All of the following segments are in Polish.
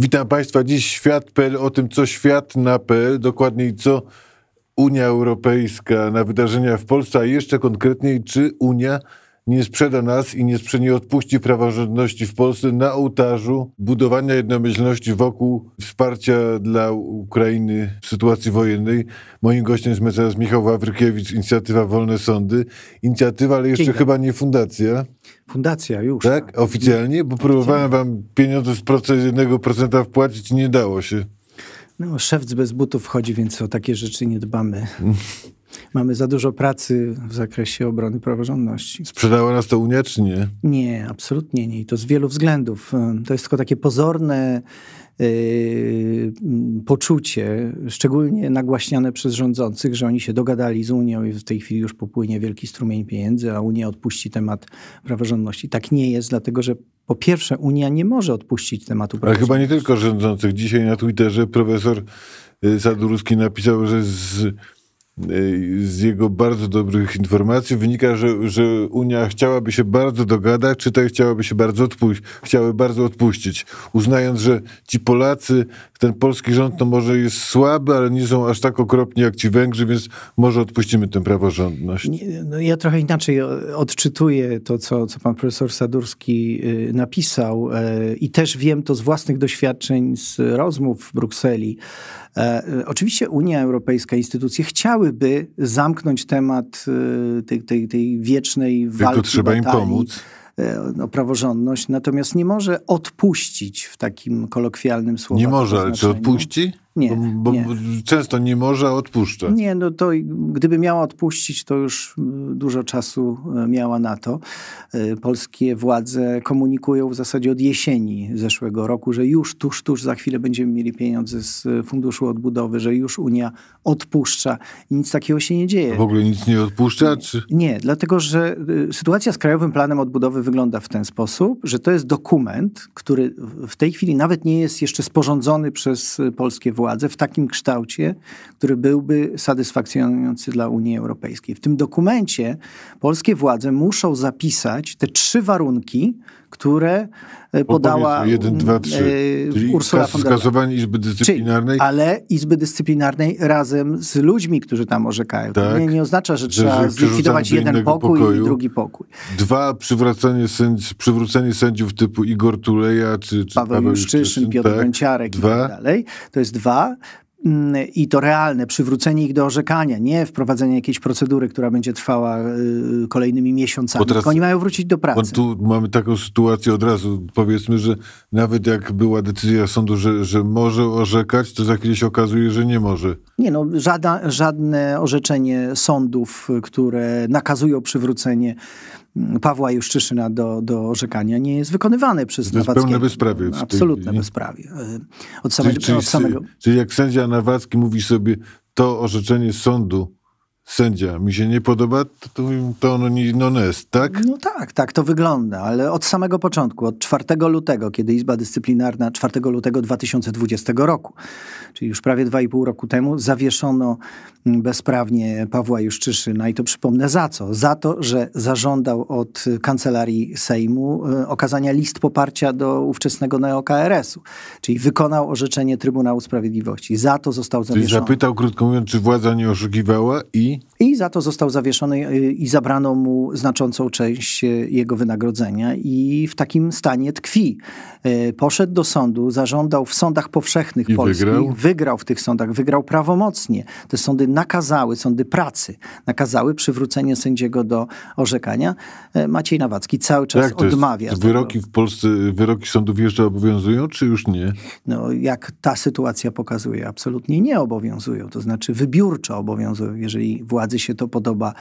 Witam Państwa. Dziś świat.pl o tym, co świat na.pl, dokładniej co Unia Europejska na wydarzenia w Polsce, a jeszcze konkretniej, czy Unia nie sprzeda nas i nie, sprze- nie odpuści praworządności w Polsce na ołtarzu budowania jednomyślności wokół wsparcia dla Ukrainy w sytuacji wojennej. Moim gościem jest mecenas Michał Wawrykiewicz, inicjatywa Wolne Sądy. Inicjatywa, ale jeszcze chyba nie fundacja. Fundacja już. Tak, oficjalnie, bo próbowałem wam pieniądze z jednego procenta wpłacić, nie dało się. No, szewc bez butów chodzi, więc o takie rzeczy nie dbamy. Mamy za dużo pracy w zakresie obrony praworządności. Sprzedała nas to Unia, czy nie? Nie, absolutnie nie. I to z wielu względów. To jest tylko takie pozorne yy, poczucie, szczególnie nagłaśniane przez rządzących, że oni się dogadali z Unią i w tej chwili już popłynie wielki strumień pieniędzy, a Unia odpuści temat praworządności. Tak nie jest, dlatego że po pierwsze Unia nie może odpuścić tematu praworządności. Ale chyba nie tylko rządzących. Dzisiaj na Twitterze profesor Sadurski y, napisał, że z Y, z jego bardzo dobrych informacji wynika, że, że Unia chciałaby się bardzo dogadać, czy też chciałaby się bardzo odpuścić, chciały bardzo odpuścić, uznając, że ci Polacy, ten polski rząd to może jest słaby, ale nie są aż tak okropni jak ci Węgrzy, więc może odpuścimy tę praworządność. No, ja trochę inaczej odczytuję to, co, co pan profesor Sadurski y, napisał e, i też wiem to z własnych doświadczeń z rozmów w Brukseli. E, oczywiście Unia Europejska, instytucje chciały chciałyby zamknąć temat y, tej, tej, tej wiecznej walki. Tylko trzeba batalii. im pomóc e, no, praworządność, natomiast nie może odpuścić w takim kolokwialnym słowie. Nie może, ale czy odpuści? Nie, bo, nie. często nie może, odpuszcza. Nie, no to gdyby miała odpuścić, to już dużo czasu e, miała na to. E, polskie władze komunikują w zasadzie od jesieni zeszłego roku, że już tuż, tuż za chwilę będziemy mieli pieniądze z e, Funduszu Odbudowy, że już Unia odpuszcza i nic takiego się nie dzieje. W ogóle nic nie odpuszcza? Czy... Nie, dlatego że sytuacja z Krajowym Planem Odbudowy wygląda w ten sposób, że to jest dokument, który w tej chwili nawet nie jest jeszcze sporządzony przez polskie władze władzę w takim kształcie, który byłby satysfakcjonujący dla Unii Europejskiej. W tym dokumencie polskie władze muszą zapisać te trzy warunki, które e, podała jeden, dwa, mm, trzy. E, Ursula von der Izby Dyscyplinarnej? Czyli, ale Izby Dyscyplinarnej razem z ludźmi, którzy tam orzekają. Tak, nie, nie, oznacza, że, że trzeba zlikwidować jeden pokój pokoju. i drugi pokój. Dwa, przywracanie, przywrócenie sędziów typu Igor Tuleja czy, czy Paweł Juszczyszyn, Piotr tak, dwa. i tak dalej. To jest dwa. Mm, i to realne, przywrócenie ich do orzekania, nie wprowadzenie jakiejś procedury, która będzie trwała y, kolejnymi miesiącami, teraz, oni mają wrócić do pracy. Tu mamy taką sytuację od razu, powiedzmy, że nawet jak była decyzja sądu, że, że może orzekać, to za chwilę się okazuje, że nie może. Nie no, żadne orzeczenie sądów, które nakazują przywrócenie Pawła Juszczyszyna do, do orzekania nie jest wykonywany przez Nawackiego. To jest pełne bezprawie. Absolutne tej... bezprawie. E, od samego, czyli, czyli, od samego... czyli jak sędzia Nawacki mówi sobie, to orzeczenie sądu sędzia mi się nie podoba, to, to, to no nie jest, tak? No tak, tak to wygląda, ale od samego początku, od 4 lutego, kiedy Izba Dyscyplinarna 4 lutego 2020 roku, czyli już prawie 2,5 roku temu, zawieszono mm, bezprawnie Pawła Juszczyszyna i to przypomnę za co? Za to, że zażądał od Kancelarii Sejmu e, okazania list poparcia do ówczesnego neokrs u czyli wykonał orzeczenie Trybunału Sprawiedliwości. Za to został zawieszony. Czyli zapytał, krótko mówiąc, czy władza nie oszukiwała i i za to został zawieszony e, i zabrano mu znaczącą część e, jego wynagrodzenia i w takim stanie tkwi. E, poszedł do sądu, zażądał w sądach powszechnych I wygrał? wygrał w tych sądach, wygrał prawomocnie. Te sądy nakazały, sądy pracy, nakazały przywrócenie sędziego do orzekania. Maciej Nawacki cały czas odmawia. Wyroki w Polsce, wyroki sądów jeszcze obowiązują, czy już nie? No, jak ta sytuacja pokazuje, absolutnie nie obowiązują. To znaczy wybiórczo obowiązują. Jeżeli władzy się to podoba,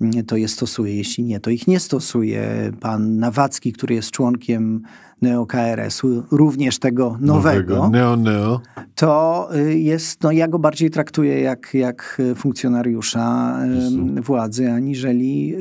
mm, to je stosuje. Jeśli nie, to ich nie stosuje. Pan Nawacki, który jest członkiem neo-KRS-u, również tego nowego, nowego. Neo, neo. to y, jest, no ja go bardziej traktuję jak, jak y, funkcjonariusza Jezu. Y, władzy, aniżeli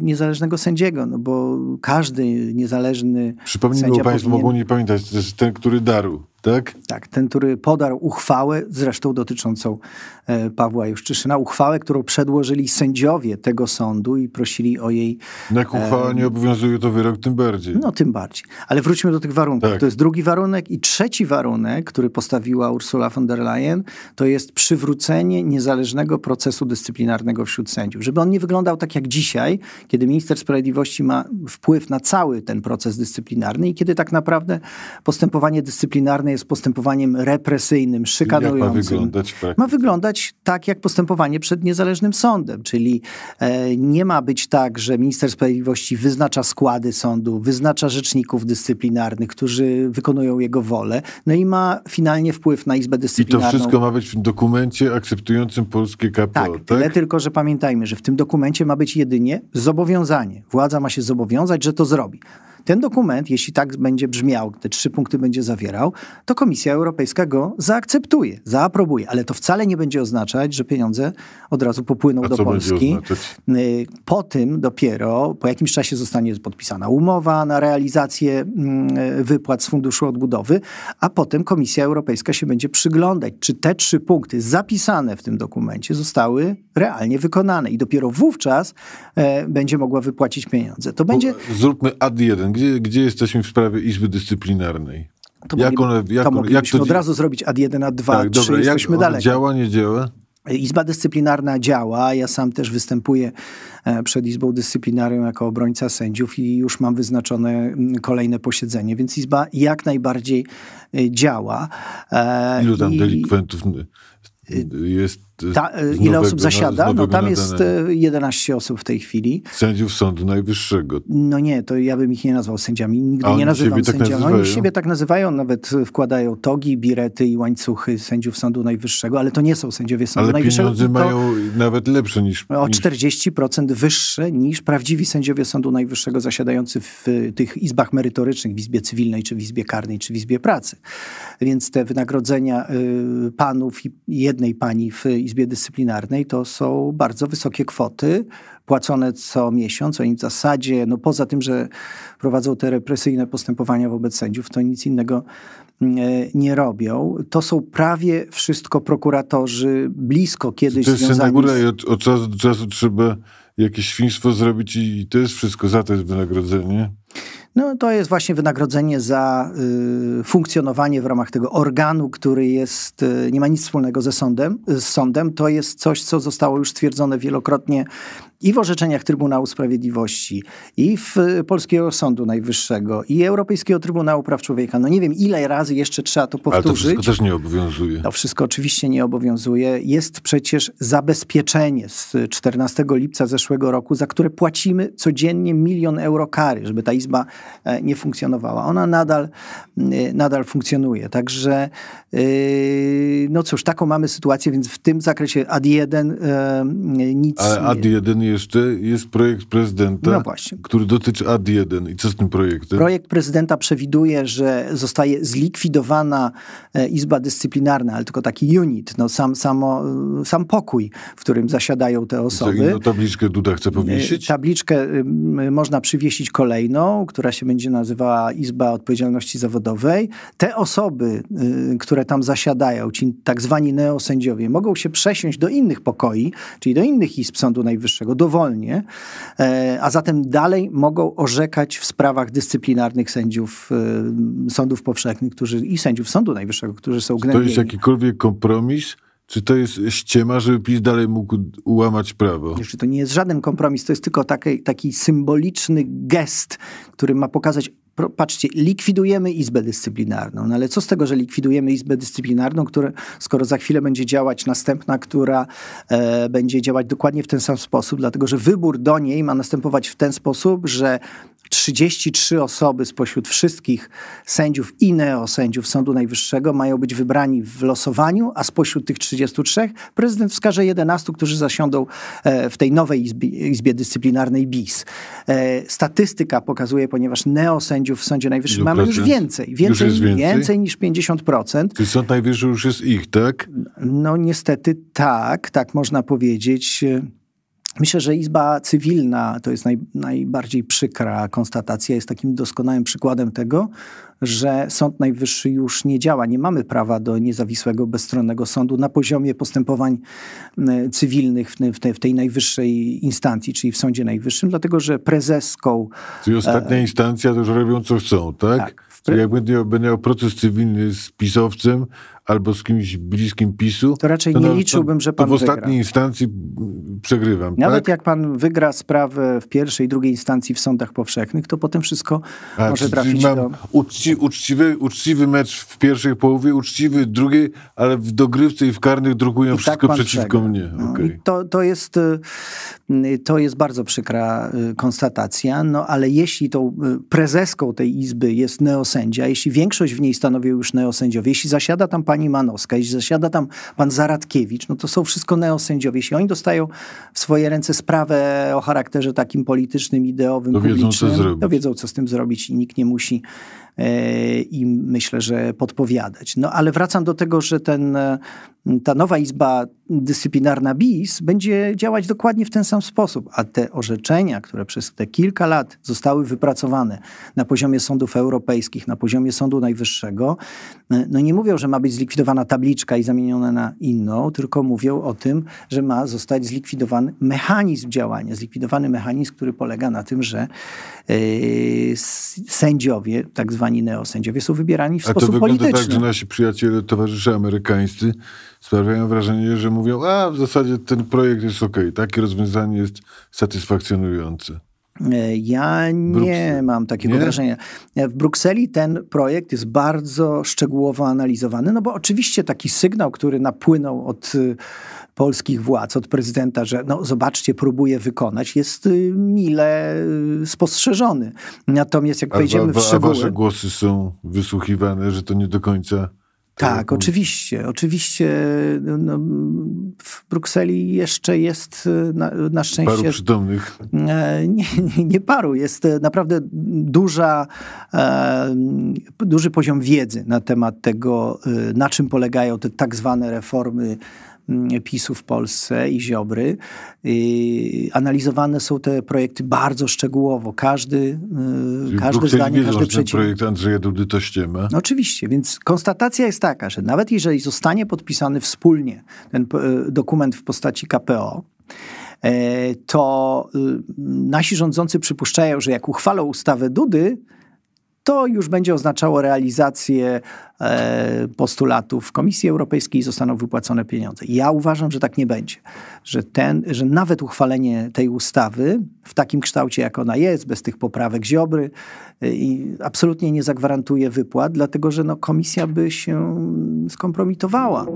niezależnego sędziego, no bo każdy niezależny Przypomnijmy sędzia Państwu, powinien... mogą nie pamiętać, to jest ten, który darł tak? Tak, ten, który podarł uchwałę, zresztą dotyczącą e, Pawła Juszczyszyna, uchwałę, którą przedłożyli sędziowie tego sądu i prosili o jej... No jak uchwała nie obowiązuje, to wyrok tym bardziej. No, tym bardziej. Ale wróćmy do tych warunków. Tak. To jest drugi warunek i trzeci warunek, który postawiła Ursula von der Leyen, to jest przywrócenie niezależnego procesu dyscyplinarnego wśród sędziów. Żeby on nie wyglądał tak jak dzisiaj, kiedy minister sprawiedliwości ma wpływ na cały ten proces dyscyplinarny i kiedy tak naprawdę postępowanie dyscyplinarne jest postępowaniem represyjnym, szykanującym. ma wyglądać, tak? ma wyglądać tak, jak postępowanie przed niezależnym sądem, czyli e, nie ma być tak, że minister sprawiedliwości wyznacza składy sądu, wyznacza rzeczników dyscyplinarnych, którzy wykonują jego wolę, no i ma finalnie wpływ na Izbę Dyscyplinarną. I to wszystko ma być w dokumencie akceptującym polskie KPO, tak? tak? Tyle tylko, że pamiętajmy, że w tym dokumencie ma być jedynie zobowiązanie. Władza ma się zobowiązać, że to zrobi. Ten dokument, jeśli tak będzie brzmiał, te trzy punkty będzie zawierał, to Komisja Europejska go zaakceptuje, zaaprobuje, ale to wcale nie będzie oznaczać, że pieniądze od razu popłyną A do Polski. Y, po tym dopiero, po jakimś czasie zostanie podpisana umowa na realizację mm, wypłat z Funduszu Odbudowy, a potem Komisja Europejska się będzie przyglądać, czy te trzy punkty zapisane w tym dokumencie zostały realnie wykonane i dopiero wówczas e, będzie mogła wypłacić pieniądze. To będzie... E, zróbmy ad jeden. Gdzie, gdzie jesteśmy w sprawie Izby Dyscyplinarnej? To, jak one, jak jak to... od razu zrobić ad 1, ad 2, tak, 3, dobra, jesteśmy jak Działa, nie działa? Izba Dyscyplinarna działa. Ja sam też występuję e, przed Izbą Dyscyplinarną jako obrońca sędziów i już mam wyznaczone mm, kolejne posiedzenie, więc Izba jak najbardziej e, działa. Ilu tam I... delikwentów y, jest ta, e, ile nowego, osób no, zasiada? No, tam jest 11 e, osób w tej chwili. Sędziów Sądu Najwyższego. No nie, to ja bym ich nie nazwał sędziami. Nigdy nie nazywam tak sędziami. nazywają. Oni siebie tak nazywają, nawet wkładają togi, birety i łańcuchy sędziów Sądu Najwyższego, ale to nie są sędziowie Sądu ale Najwyższego. Ale pieniądze mają nawet lepsze niż... O 40% wyższe niż prawdziwi sędziowie Sądu Najwyższego zasiadający w tych izbach merytorycznych, w Izbie Cywilnej, czy w Izbie Karnej, czy w Izbie Pracy. Więc te wynagrodzenia y, panów i jednej pani w Izbie Dyscyplinarnej, to są bardzo wysokie kwoty płacone co miesiąc. Oni w zasadzie, no poza tym, że prowadzą te represyjne postępowania wobec sędziów, to nic innego mm, e, nie robią. To są prawie wszystko prokuratorzy blisko kiedyś to jest związani... górę i od, od czasu do czasu trzeba jakieś świństwo zrobić i, i to jest wszystko za to jest wynagrodzenie. No to jest właśnie wynagrodzenie za y, funkcjonowanie w ramach tego organu, który jest, y, nie ma nic wspólnego ze sądem, z sądem. To jest coś, co zostało już stwierdzone wielokrotnie i w orzeczeniach Trybunału Sprawiedliwości, i w y, Polskiego Sądu Najwyższego, i Europejskiego Trybunału Praw Człowieka. No nie wiem, ile razy jeszcze trzeba to powtórzyć. Ale to wszystko też nie obowiązuje. To wszystko oczywiście nie obowiązuje. Jest przecież zabezpieczenie z 14 lipca zeszłego roku, za które płacimy codziennie milion euro kary, żeby ta Izba e, nie funkcjonowała. Ona nadal, y, nadal funkcjonuje. Także y, no cóż, taką mamy sytuację, więc w tym zakresie ad 1 e, nic... Ale ad jeszcze jest projekt prezydenta, no który dotyczy AD1. I co z tym projektem? Projekt prezydenta przewiduje, że zostaje zlikwidowana e, Izba Dyscyplinarna, ale tylko taki unit, no sam, samo, e, sam pokój, w którym zasiadają te osoby. Tak, no, tabliczkę Duda chce e, powiesić? Tabliczkę można przywiesić kolejną, która się będzie nazywała Izba Odpowiedzialności Zawodowej. Te osoby, które tam zasiadają, ci tak zwani neosędziowie, mogą się przesiąść do innych pokoi, czyli do innych izb Sądu Najwyższego, dowolnie, e, a zatem dalej mogą orzekać w sprawach dyscyplinarnych sędziów e, sądów powszechnych którzy, i sędziów Sądu Najwyższego, którzy są gnębieni. To jest jakikolwiek kompromis? Czy to jest ściema, żeby PiS dalej mógł ułamać prawo? Jeszcze to nie jest żaden kompromis, to jest tylko taki, taki symboliczny gest, który ma pokazać, patrzcie, likwidujemy Izbę Dyscyplinarną, no ale co z tego, że likwidujemy Izbę Dyscyplinarną, skoro za chwilę będzie działać następna, która e, będzie działać dokładnie w ten sam sposób, dlatego że wybór do niej ma następować w ten sposób, że 33 osoby spośród wszystkich sędziów i sędziów Sądu Najwyższego, mają być wybrani w losowaniu, a spośród tych 33 prezydent wskaże 11, którzy zasiądą e, w tej nowej izbie, izbie dyscyplinarnej BIS. E, statystyka pokazuje, ponieważ neosędziów w Sądzie Najwyższym mamy już więcej, więcej, już więcej, więcej? niż 50%. Czyli Sąd Najwyższy już jest ich, tak? No niestety tak, tak można powiedzieć. E, Myślę, że Izba Cywilna to jest naj, najbardziej przykra konstatacja, jest takim doskonałym przykładem tego, że Sąd Najwyższy już nie działa. Nie mamy prawa do niezawisłego, bezstronnego sądu na poziomie postępowań e, cywilnych w, w, tej najwyższej instancji, czyli w Sądzie Najwyższym, dlatego że prezeską. Czyli e, ostatnia e, instancja to już robią co chcą, tak? tak. Czyli jak będę, będę miał proces cywilny z pisowcem albo z kimś bliskim PiSu. To raczej to nie liczyłbym, że pan. To w ostatniej wygra. instancji przegrywam. Nawet tak? jak pan wygra sprawę w pierwszej, drugiej instancji w sądach powszechnych, to potem wszystko A, może trafić mam do uczci, uczciwy, uczciwy mecz w pierwszej połowie, uczciwy drugiej, ale w dogrywce i w karnych drukują I tak wszystko tak przeciwko mnie. No, okay. to, to, jest, y, to jest bardzo przykra y, konstatacja, no ale jeśli tą y, prezeską tej izby jest neosędzia, jeśli większość w niej stanowią już neosędziowie, jeśli zasiada tam pani Manowska, jeśli zasiada tam pan Zaradkiewicz, no to są wszystko neosędziowie. Jeśli oni dostają w swoje ręce sprawę o charakterze takim politycznym, ideowym, to publicznym, wiedzą, to wiedzą, co z tym zrobić i nikt nie musi E, I myślę, że podpowiadać. No ale wracam do tego, że ten e, ta nowa izba dyscyplinarna BIS będzie działać dokładnie w ten sam sposób, a te orzeczenia, które przez te kilka lat zostały wypracowane na poziomie sądów europejskich, na poziomie Sądu Najwyższego, e, no nie mówią, że ma być zlikwidowana tabliczka i zamieniona na inną, tylko mówią o tym, że ma zostać zlikwidowany mechanizm działania, zlikwidowany mechanizm, który polega na tym, że yy, sędziowie, tak zwani neosędziowie, są wybierani w a sposób tak, polityczny. A to wygląda polityczny. tak, że nasi przyjaciele, towarzysze amerykańscy sprawiają wrażenie, że mówią, a w zasadzie ten projekt jest ok, takie rozwiązanie jest satysfakcjonujące. E, ja nie mam takiego nie? wrażenia. E, w Brukseli ten projekt jest bardzo szczegółowo analizowany, no bo oczywiście taki sygnał, który napłynął od e, polskich władz, od prezydenta, że no zobaczcie, próbuje wykonać, jest mile spostrzeżony. Natomiast jak a, wejdziemy a, a, w szczegóły... A wasze głosy są wysłuchiwane, że to nie do końca tak, oczywiście. Oczywiście no, no, w Brukseli jeszcze jest y, na, na szczęście. Paru przytomnych. E, nie, nie, nie, paru. Jest e, naprawdę duża, e, duży poziom wiedzy na temat tego, na czym polegają te tak zwane reformy Mm, PiSu w Polsce i Ziobry. Analizowane są te projekty bardzo szczegółowo. Każdy, y, każde zdanie, każdy przeciw. projekt Andrzeja Dudy to ściema. No oczywiście, więc konstatacja jest taka, że nawet jeżeli zostanie podpisany wspólnie ten e, dokument w postaci KPO, e, to y, nasi rządzący przypuszczają, że jak uchwalą ustawę Dudy, to już będzie oznaczało realizację e, postulatów Komisji Europejskiej i zostaną wypłacone pieniądze. Ja uważam, że tak nie będzie. Że, ten, że nawet uchwalenie tej ustawy w takim kształcie, jak ona jest, bez tych poprawek ziobry, e, absolutnie nie zagwarantuje wypłat, dlatego że no, komisja by się skompromitowała.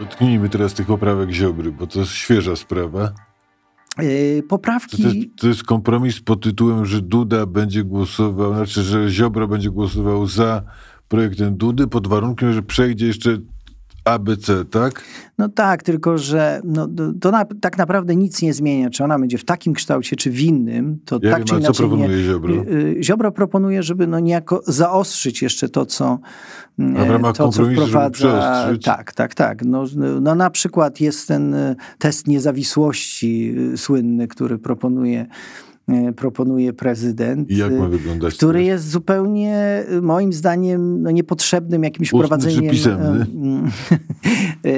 Dotknijmy teraz tych poprawek ziobry, bo to jest świeża sprawa. Y, poprawki. To jest, to jest, kompromis pod tytułem, że Duda będzie głosował, znaczy, że Ziobro będzie głosował za projektem Dudy pod warunkiem, że przejdzie jeszcze ABC, tak? No tak, tylko że no, to na, tak naprawdę nic nie zmienia. Czy ona będzie w takim kształcie, czy w innym, to ja tak wiem, czy inaczej. co proponuje nie, Ziobro? Y, y, Ziobro proponuje, żeby no niejako zaostrzyć jeszcze to, co. A w y, ramach to, kompromisu, co Tak, tak, tak. No, no na przykład jest ten test niezawisłości słynny, który proponuje E, proponuje prezydent, e, który jest? jest zupełnie e, moim zdaniem no, niepotrzebnym jakimś Ustny prowadzeniem znaczy pisemny?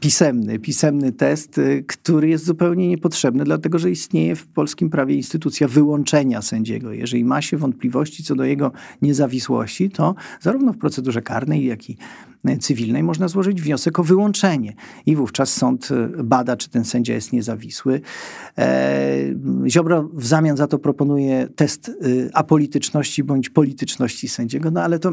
pisemny, pisemny test, który jest zupełnie niepotrzebny, dlatego że istnieje w polskim prawie instytucja wyłączenia sędziego. Jeżeli ma się wątpliwości co do jego niezawisłości, to zarówno w procedurze karnej, jak i E, cywilnej można złożyć wniosek o wyłączenie i wówczas sąd e, bada, czy ten sędzia jest niezawisły. E, Ziobro w zamian za to proponuje test apolityczności bądź polityczności sędziego, no ale to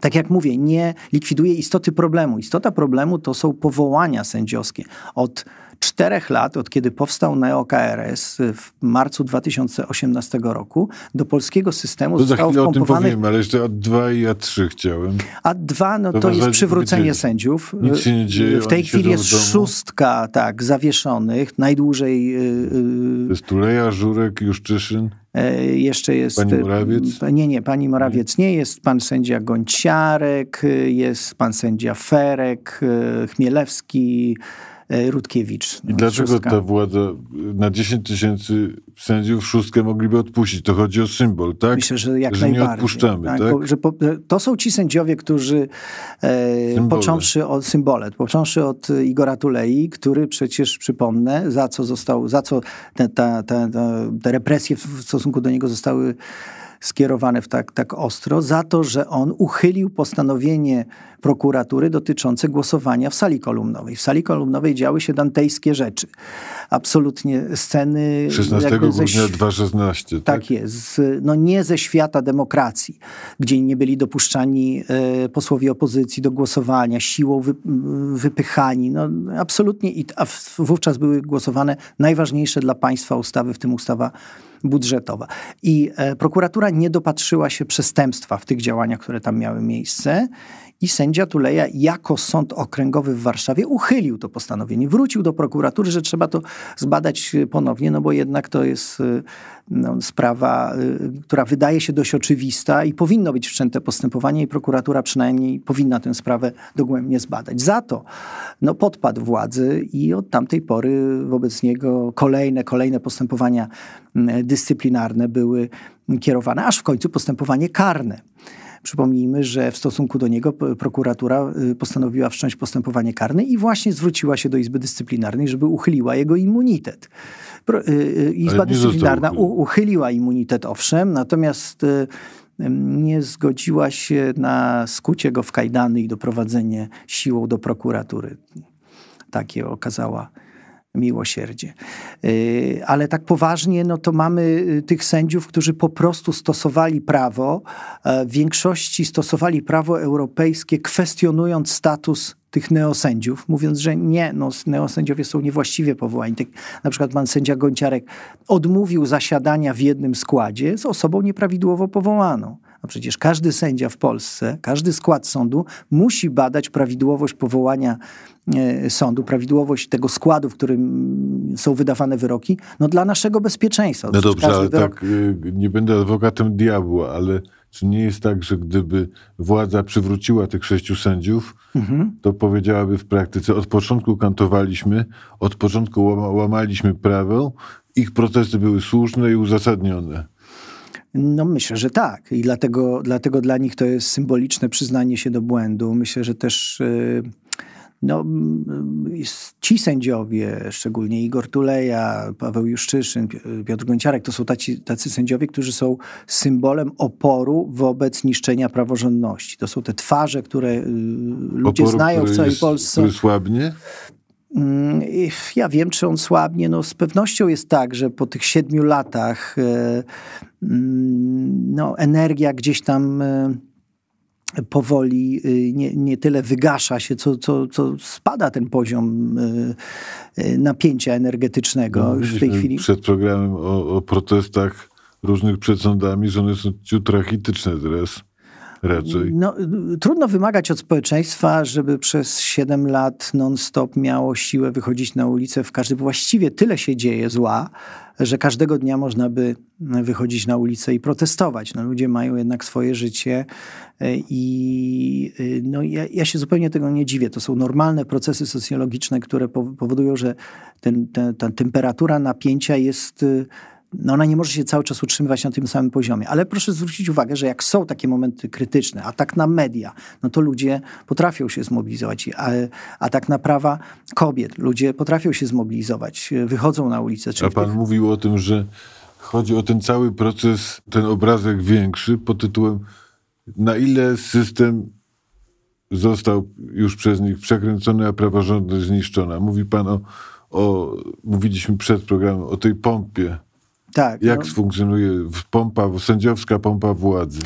tak jak mówię, nie likwiduje istoty problemu. Istota problemu to są powołania sędziowskie od czterech lat, od kiedy powstał NeoKRS y, w marcu 2018 roku, do polskiego systemu to no zostało za wpompowanych... o tym powiemy, ale jeszcze A2 i A3 chciałem. A2 no, to, to jest przywrócenie sędziów. Nic się nie dzieje. Y, w tej chwili jest szóstka tak, zawieszonych, najdłużej... Yy, to jest Tuleja, Żurek, Juszczyszyn? Jeszcze jest. Pani Morawiec? Nie, nie, pani Morawiec nie jest. Pan sędzia Gąciarek jest pan sędzia Ferek, Chmielewski, E, Rutkiewicz. No, I dlaczego szóstka. ta władza e, na 10 tysięcy sędziów szóstkę mogliby odpuścić? To chodzi o symbol, tak? Myślę, że jak że najbardziej. nie odpuszczamy, tak? tak? Że po, to są ci sędziowie, którzy e, począwszy od symbole, począwszy od Igora Tulei, który przecież, przypomnę, za co został, za co te, ta, ta, te represje w stosunku do niego zostały skierowane w tak, tak ostro za to, że on uchylił postanowienie prokuratury dotyczące głosowania w sali kolumnowej. W sali kolumnowej działy się dantejskie rzeczy. Absolutnie sceny... 16 grudnia 2016. Tak, tak jest. No nie ze świata demokracji, gdzie nie byli dopuszczani e, posłowie opozycji do głosowania, siłą wy, wypychani. No absolutnie. I, a w, wówczas były głosowane najważniejsze dla państwa ustawy, w tym ustawa budżetowa. I e, prokuratura nie dopatrzyła się przestępstwa w tych działaniach, które tam miały miejsce i sędzia Tuleja jako sąd okręgowy w Warszawie uchylił to postanowienie. Wrócił do prokuratury, że trzeba to zbadać y, ponownie, no bo jednak to jest y, no, sprawa, y, która wydaje się dość oczywista i powinno być wszczęte postępowanie i prokuratura przynajmniej powinna tę sprawę dogłębnie zbadać. Za to no, podpadł władzy i od tamtej pory wobec niego kolejne, kolejne postępowania mm, dyscyplinarne były kierowane, aż w końcu postępowanie karne. Przypomnijmy, że w stosunku do niego prokuratura y, postanowiła wszcząć postępowanie karne i właśnie zwróciła się do Izby Dyscyplinarnej, żeby uchyliła jego immunitet. Y, y, Izba Dyscyplinarna uchyliła immunitet, owszem, natomiast nie zgodziła się na skucie go w kajdany i doprowadzenie siłą do prokuratury. Takie okazała miłosierdzie. Y, ale tak poważnie, no to mamy y, tych sędziów, którzy po prostu stosowali prawo, e, w większości stosowali prawo europejskie, kwestionując status tych neosędziów, mówiąc, że nie, no, neosędziowie są niewłaściwie powołani. Tak, na przykład pan sędzia Gonciarek odmówił zasiadania w jednym składzie z osobą nieprawidłowo powołaną. A przecież każdy sędzia w Polsce, każdy skład sądu musi badać prawidłowość powołania e, sądu, prawidłowość tego składu, w którym są wydawane wyroki, no dla naszego bezpieczeństwa. No dobrze, ale wyrok... tak, e, nie będę adwokatem diabła, ale czy nie jest tak, że gdyby władza przywróciła tych sześciu sędziów, mhm. to powiedziałaby w praktyce, od początku kantowaliśmy, od początku łamaliśmy prawo, ich protesty były słuszne i uzasadnione. No myślę, że tak i dlatego, dlatego dla nich to jest symboliczne przyznanie się do błędu. Myślę, że też y, no, y, y, ci sędziowie, szczególnie Igor Tuleja, Paweł Juszczyszyn, Piotr Gąciarek, to są tacy tacy sędziowie, którzy są symbolem oporu wobec niszczenia praworządności. To są te twarze, które ludzie znają w całej jest, Polsce. Który słabnie? Mm, ja wiem, czy on słabnie. No, z pewnością jest tak, że po tych siedmiu latach e, Mm, no, energia gdzieś tam e, powoli e, nie, nie tyle wygasza się, co, co, co spada ten poziom e, napięcia energetycznego no, już w tej chwili. Przed programem o, o protestach różnych przed sądami, że one są ciut teraz raczej. No, trudno wymagać od społeczeństwa, żeby przez 7 lat non-stop miało siłę wychodzić na ulicę w każdy, właściwie tyle się dzieje zła, że każdego dnia można by wychodzić na ulicę i protestować. No, ludzie mają jednak swoje życie e, i e, no, ja, ja się zupełnie tego nie dziwię. To są normalne procesy socjologiczne, które powodują, że ten, ten, ta temperatura napięcia jest e, no ona nie może się cały czas utrzymywać na tym samym poziomie. Ale proszę zwrócić uwagę, że jak są takie momenty krytyczne, atak na media, no to ludzie potrafią się zmobilizować. A, atak na prawa kobiet, ludzie potrafią się zmobilizować, wychodzą na ulicę. A pan mówił o tym, że chodzi o ten cały proces, ten obrazek większy pod tytułem na ile system został już przez nich przekręcony, a praworządność zniszczona. Mówi pan o, o mówiliśmy przed programem, o tej pompie tak. Jak no. funkcjonuje pompa, sędziowska pompa władzy?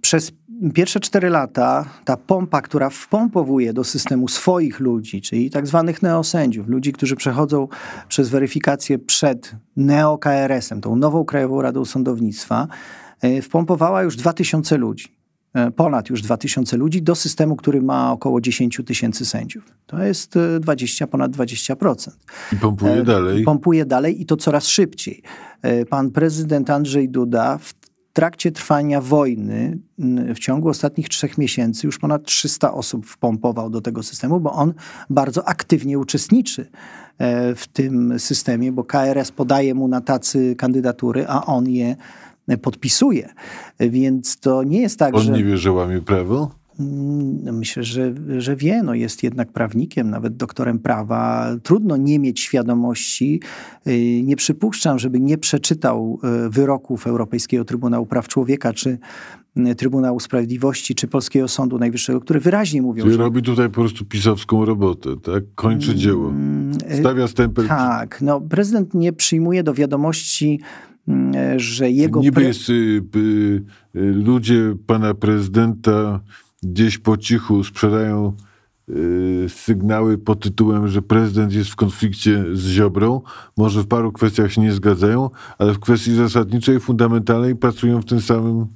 Przez pierwsze cztery lata ta pompa, która wpompowuje do systemu swoich ludzi, czyli tak zwanych neosędziów, ludzi, którzy przechodzą przez weryfikację przed neo-KRS-em, tą nową Krajową Radą Sądownictwa, e, wpompowała już 2000 ludzi. E, ponad już 2000 ludzi do systemu, który ma około 10 tysięcy sędziów. To jest 20, e, ponad 20%. I pompuje e, dalej. Pompuje dalej i to coraz szybciej. Pan prezydent Andrzej Duda w trakcie trwania wojny w ciągu ostatnich trzech miesięcy już ponad 300 osób wpompował do tego systemu, bo on bardzo aktywnie uczestniczy w tym systemie, bo KRS podaje mu na tacy kandydatury, a on je podpisuje. Więc to nie jest tak, On że... On nie wie, że łamie prawo? Mm, no myślę, że, że wie, no jest jednak prawnikiem, nawet doktorem prawa. Trudno nie mieć świadomości. Y, nie przypuszczam, żeby nie przeczytał y, wyroków Europejskiego Trybunału Praw Człowieka czy y, Trybunału Sprawiedliwości czy Polskiego Sądu Najwyższego, które wyraźnie mówią. Czyli że... robi tutaj po prostu pisowską robotę, tak? Kończy dzieło. Mm, Stawia stempel. Tak. No, prezydent nie przyjmuje do wiadomości Mm, że jego... Niby pre... jest, y, y, ludzie pana prezydenta gdzieś po cichu sprzedają y, sygnały pod tytułem, że prezydent jest w konflikcie z Ziobrą. Może w paru kwestiach się nie zgadzają, ale w kwestii zasadniczej, fundamentalnej pracują w tym samym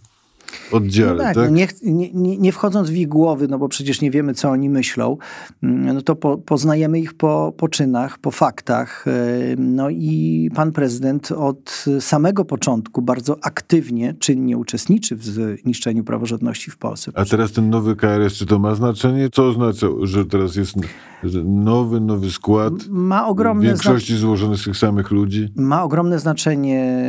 oddziale. No tak, tak? No nie, nie, nie, wchodząc w ich głowy, no bo przecież nie wiemy, co oni myślą, mm, no to po, poznajemy ich po, po czynach, po faktach. E, no i pan prezydent od samego początku bardzo aktywnie, czynnie uczestniczy w zniszczeniu praworządności w Polsce. A teraz ten nowy KRS, czy to ma znaczenie? Co oznacza, że teraz jest Nowy, nowy skład. Ma ogromne w większości zna... złożony z tych samych ludzi. Ma ogromne znaczenie,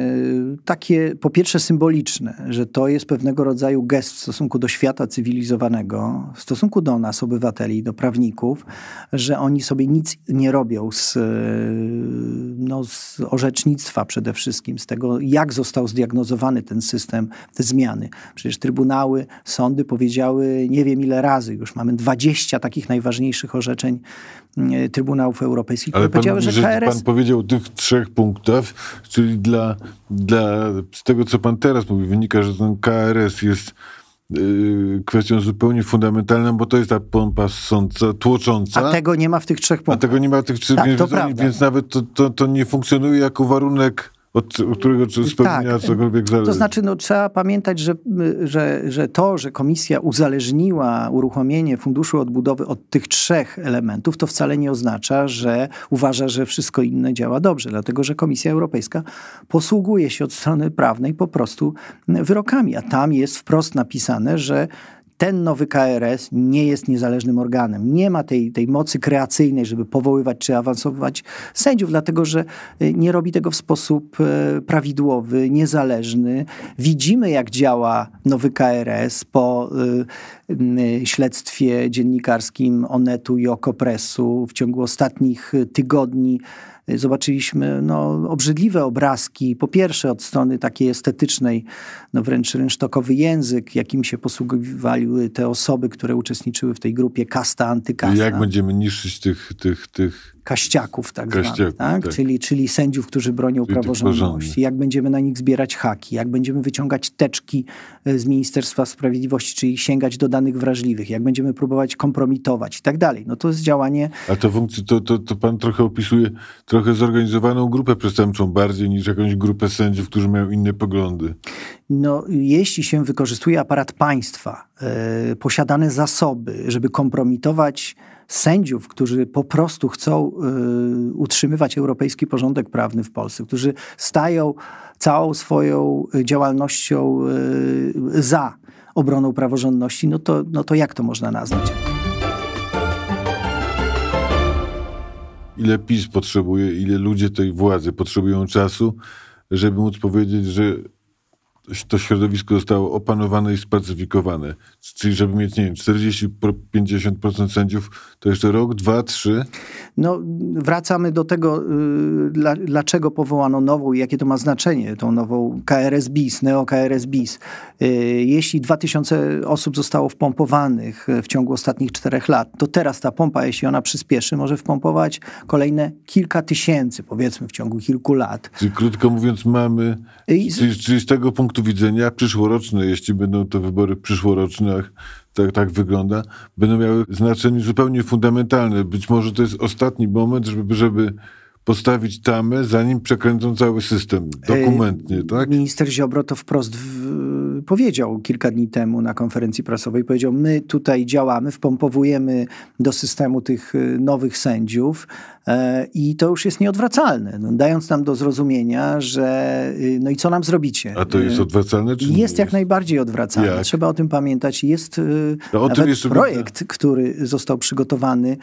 takie po pierwsze symboliczne, że to jest pewnego rodzaju gest w stosunku do świata cywilizowanego, w stosunku do nas, obywateli, do prawników, że oni sobie nic nie robią z, no, z orzecznictwa przede wszystkim, z tego, jak został zdiagnozowany ten system, te zmiany. Przecież trybunały, sądy powiedziały, nie wiem ile razy, już mamy 20 takich najważniejszych orzeczeń Mm, e, Trybunałów Europejskich, które powiedziały, że KRS... Pan powiedział o tych trzech punktach, czyli dla, dla, z tego, co pan teraz mówi, wynika, że ten KRS jest y, kwestią zupełnie fundamentalną, bo to jest ta pompa sąca, tłocząca. A tego nie ma w tych trzech punktach. A tego nie ma w tych trzech, tak, więc, to prawda. więc nawet to, to, to nie funkcjonuje jako warunek od, którego czy tak. spełnienia tak. cokolwiek zależy. To znaczy, no, trzeba pamiętać, że, że, że to, że komisja uzależniła uruchomienie Funduszu Odbudowy od tych trzech elementów, to wcale nie oznacza, że uważa, że wszystko inne działa dobrze, dlatego że Komisja Europejska posługuje się od strony prawnej po prostu wyrokami, a tam jest wprost napisane, że ten nowy KRS nie jest niezależnym organem. Nie ma tej, tej mocy kreacyjnej, żeby powoływać czy awansować sędziów, dlatego że y, nie robi tego w sposób y, prawidłowy, niezależny. Widzimy, jak działa nowy KRS po y, śledztwie dziennikarskim Onetu i Okopresu w ciągu ostatnich tygodni Zobaczyliśmy no, obrzydliwe obrazki, po pierwsze od strony takiej estetycznej, no wręcz rynsztokowy język, jakim się posługiwali te osoby, które uczestniczyły w tej grupie kasta, antykasta. Jak będziemy niszczyć tych, tych, tych kaściaków tak zwanych, tak? tak? Czyli, czyli sędziów, którzy bronią czyli praworządności. Jak będziemy na nich zbierać haki, jak będziemy wyciągać teczki e, z Ministerstwa Sprawiedliwości, czyli sięgać do danych wrażliwych, jak będziemy próbować kompromitować i tak dalej. No to jest działanie... A to, funkcja, to, to, to pan trochę opisuje trochę zorganizowaną grupę przestępczą bardziej niż jakąś grupę sędziów, którzy mają inne poglądy. No, jeśli się wykorzystuje aparat państwa, yy, posiadane zasoby, żeby kompromitować sędziów, którzy po prostu chcą y, utrzymywać europejski porządek prawny w Polsce, którzy stają całą swoją działalnością y, za obroną praworządności, no to, no to jak to można nazwać? Ile PiS potrzebuje, ile ludzie tej władzy potrzebują czasu, żeby móc powiedzieć, że to środowisko zostało opanowane i spacyfikowane. Czyli żeby mieć, nie wiem, 40-50% sędziów, to jeszcze rok, dwa, trzy? No, wracamy do tego, y, dlaczego powołano nową i jakie to ma znaczenie, tą nową KRS BIS, neo KRS BIS. Y, jeśli 2000 osób zostało wpompowanych y, w ciągu ostatnich czterech lat, to teraz ta pompa, jeśli ona przyspieszy, może wpompować kolejne kilka tysięcy, powiedzmy, w ciągu kilku lat. Czyli krótko mówiąc, mamy, czyli, z tego punktu widzenia przyszłoroczne, jeśli będą to wybory przyszłorocznych? tak, tak wygląda, będą miały znaczenie zupełnie fundamentalne. Być może to jest ostatni moment, żeby, żeby postawić tamę, zanim przekręcą cały system dokumentnie, tak? Minister Ziobro to wprost w, powiedział kilka dni temu na konferencji prasowej. Powiedział, my tutaj działamy, wpompowujemy do systemu tych y, nowych sędziów e, i to już jest nieodwracalne, no, dając nam do zrozumienia, że y, no i co nam zrobicie. A to jest y, odwracalne? Czy jest, jest? jak najbardziej odwracalne. Jak? Trzeba o tym pamiętać. Jest no, nawet jest projekt, który został przygotowany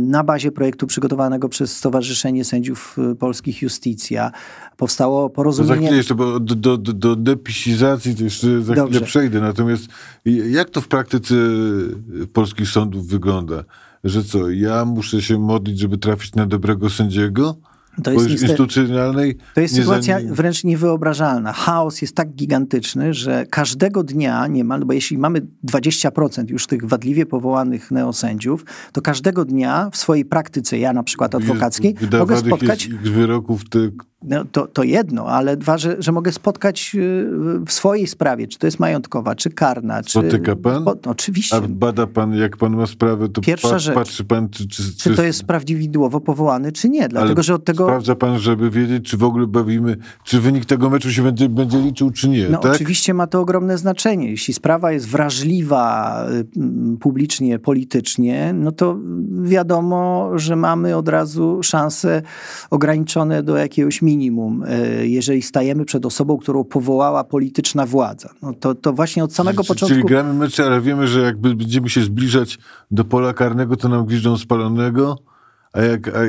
na bazie projektu przygotowanego przez Stowarzyszenie Sędziów Polskich Justicja. Powstało porozumienie... No za chwilę jeszcze, bo do, do, do, jeszcze za Dobrze. chwilę przejdę. Natomiast jak to w praktyce polskich sądów wygląda? Że co, ja muszę się modlić, żeby trafić na dobrego sędziego? To jest, instytucjonalnej to jest sytuacja nie... wręcz niewyobrażalna. Chaos jest tak gigantyczny, że każdego dnia niemal, bo jeśli mamy 20% już tych wadliwie powołanych neosędziów, to każdego dnia w swojej praktyce, ja na przykład adwokackiej, jest, mogę spotkać... Jest ich wyroków, te, no to, to jedno, ale dwa, że, że mogę spotkać y, w swojej sprawie, czy to jest majątkowa, czy karna. Czy... Spotyka pan? oczywiście. A bada pan, jak pan ma sprawę, to Pierwsza pa, rzecz, patrzy pan, czy, czy, czy, to jest prawdziwidłowo powołany, czy nie. Dlatego, że od tego... Sprawdza pan, żeby wiedzieć, czy w ogóle bawimy, czy wynik tego meczu się będzie, będzie liczył, czy nie. No tak? oczywiście ma to ogromne znaczenie. Jeśli sprawa jest wrażliwa y, publicznie, politycznie, no to wiadomo, że mamy od razu szanse ograniczone do jakiegoś minimum, e, jeżeli stajemy przed osobą, którą powołała polityczna władza. No to, to właśnie od samego czyli, początku... Czyli gramy mecze, ale wiemy, że jakby będziemy się zbliżać do pola karnego, to nam gwiżdżą spalonego, a jak, a,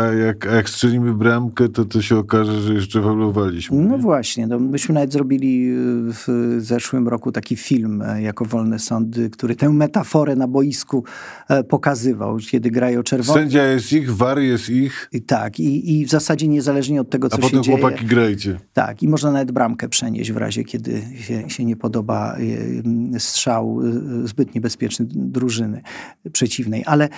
a, jak, a jak strzelimy bramkę, to to się okaże, że jeszcze faulowaliśmy. No właśnie, no myśmy nawet zrobili e, w zeszłym roku taki film e, jako Wolne Sądy, który tę metaforę na boisku e, pokazywał, kiedy grają czerwone. Sędzia jest ich, war jest ich. I tak, i, i w zasadzie niezależnie od tego, co się dzieje. A potem chłopaki grajcie. Tak, i można nawet bramkę przenieść w razie, kiedy się, się nie podoba strzał zbyt niebezpieczny drużyny przeciwnej. Ale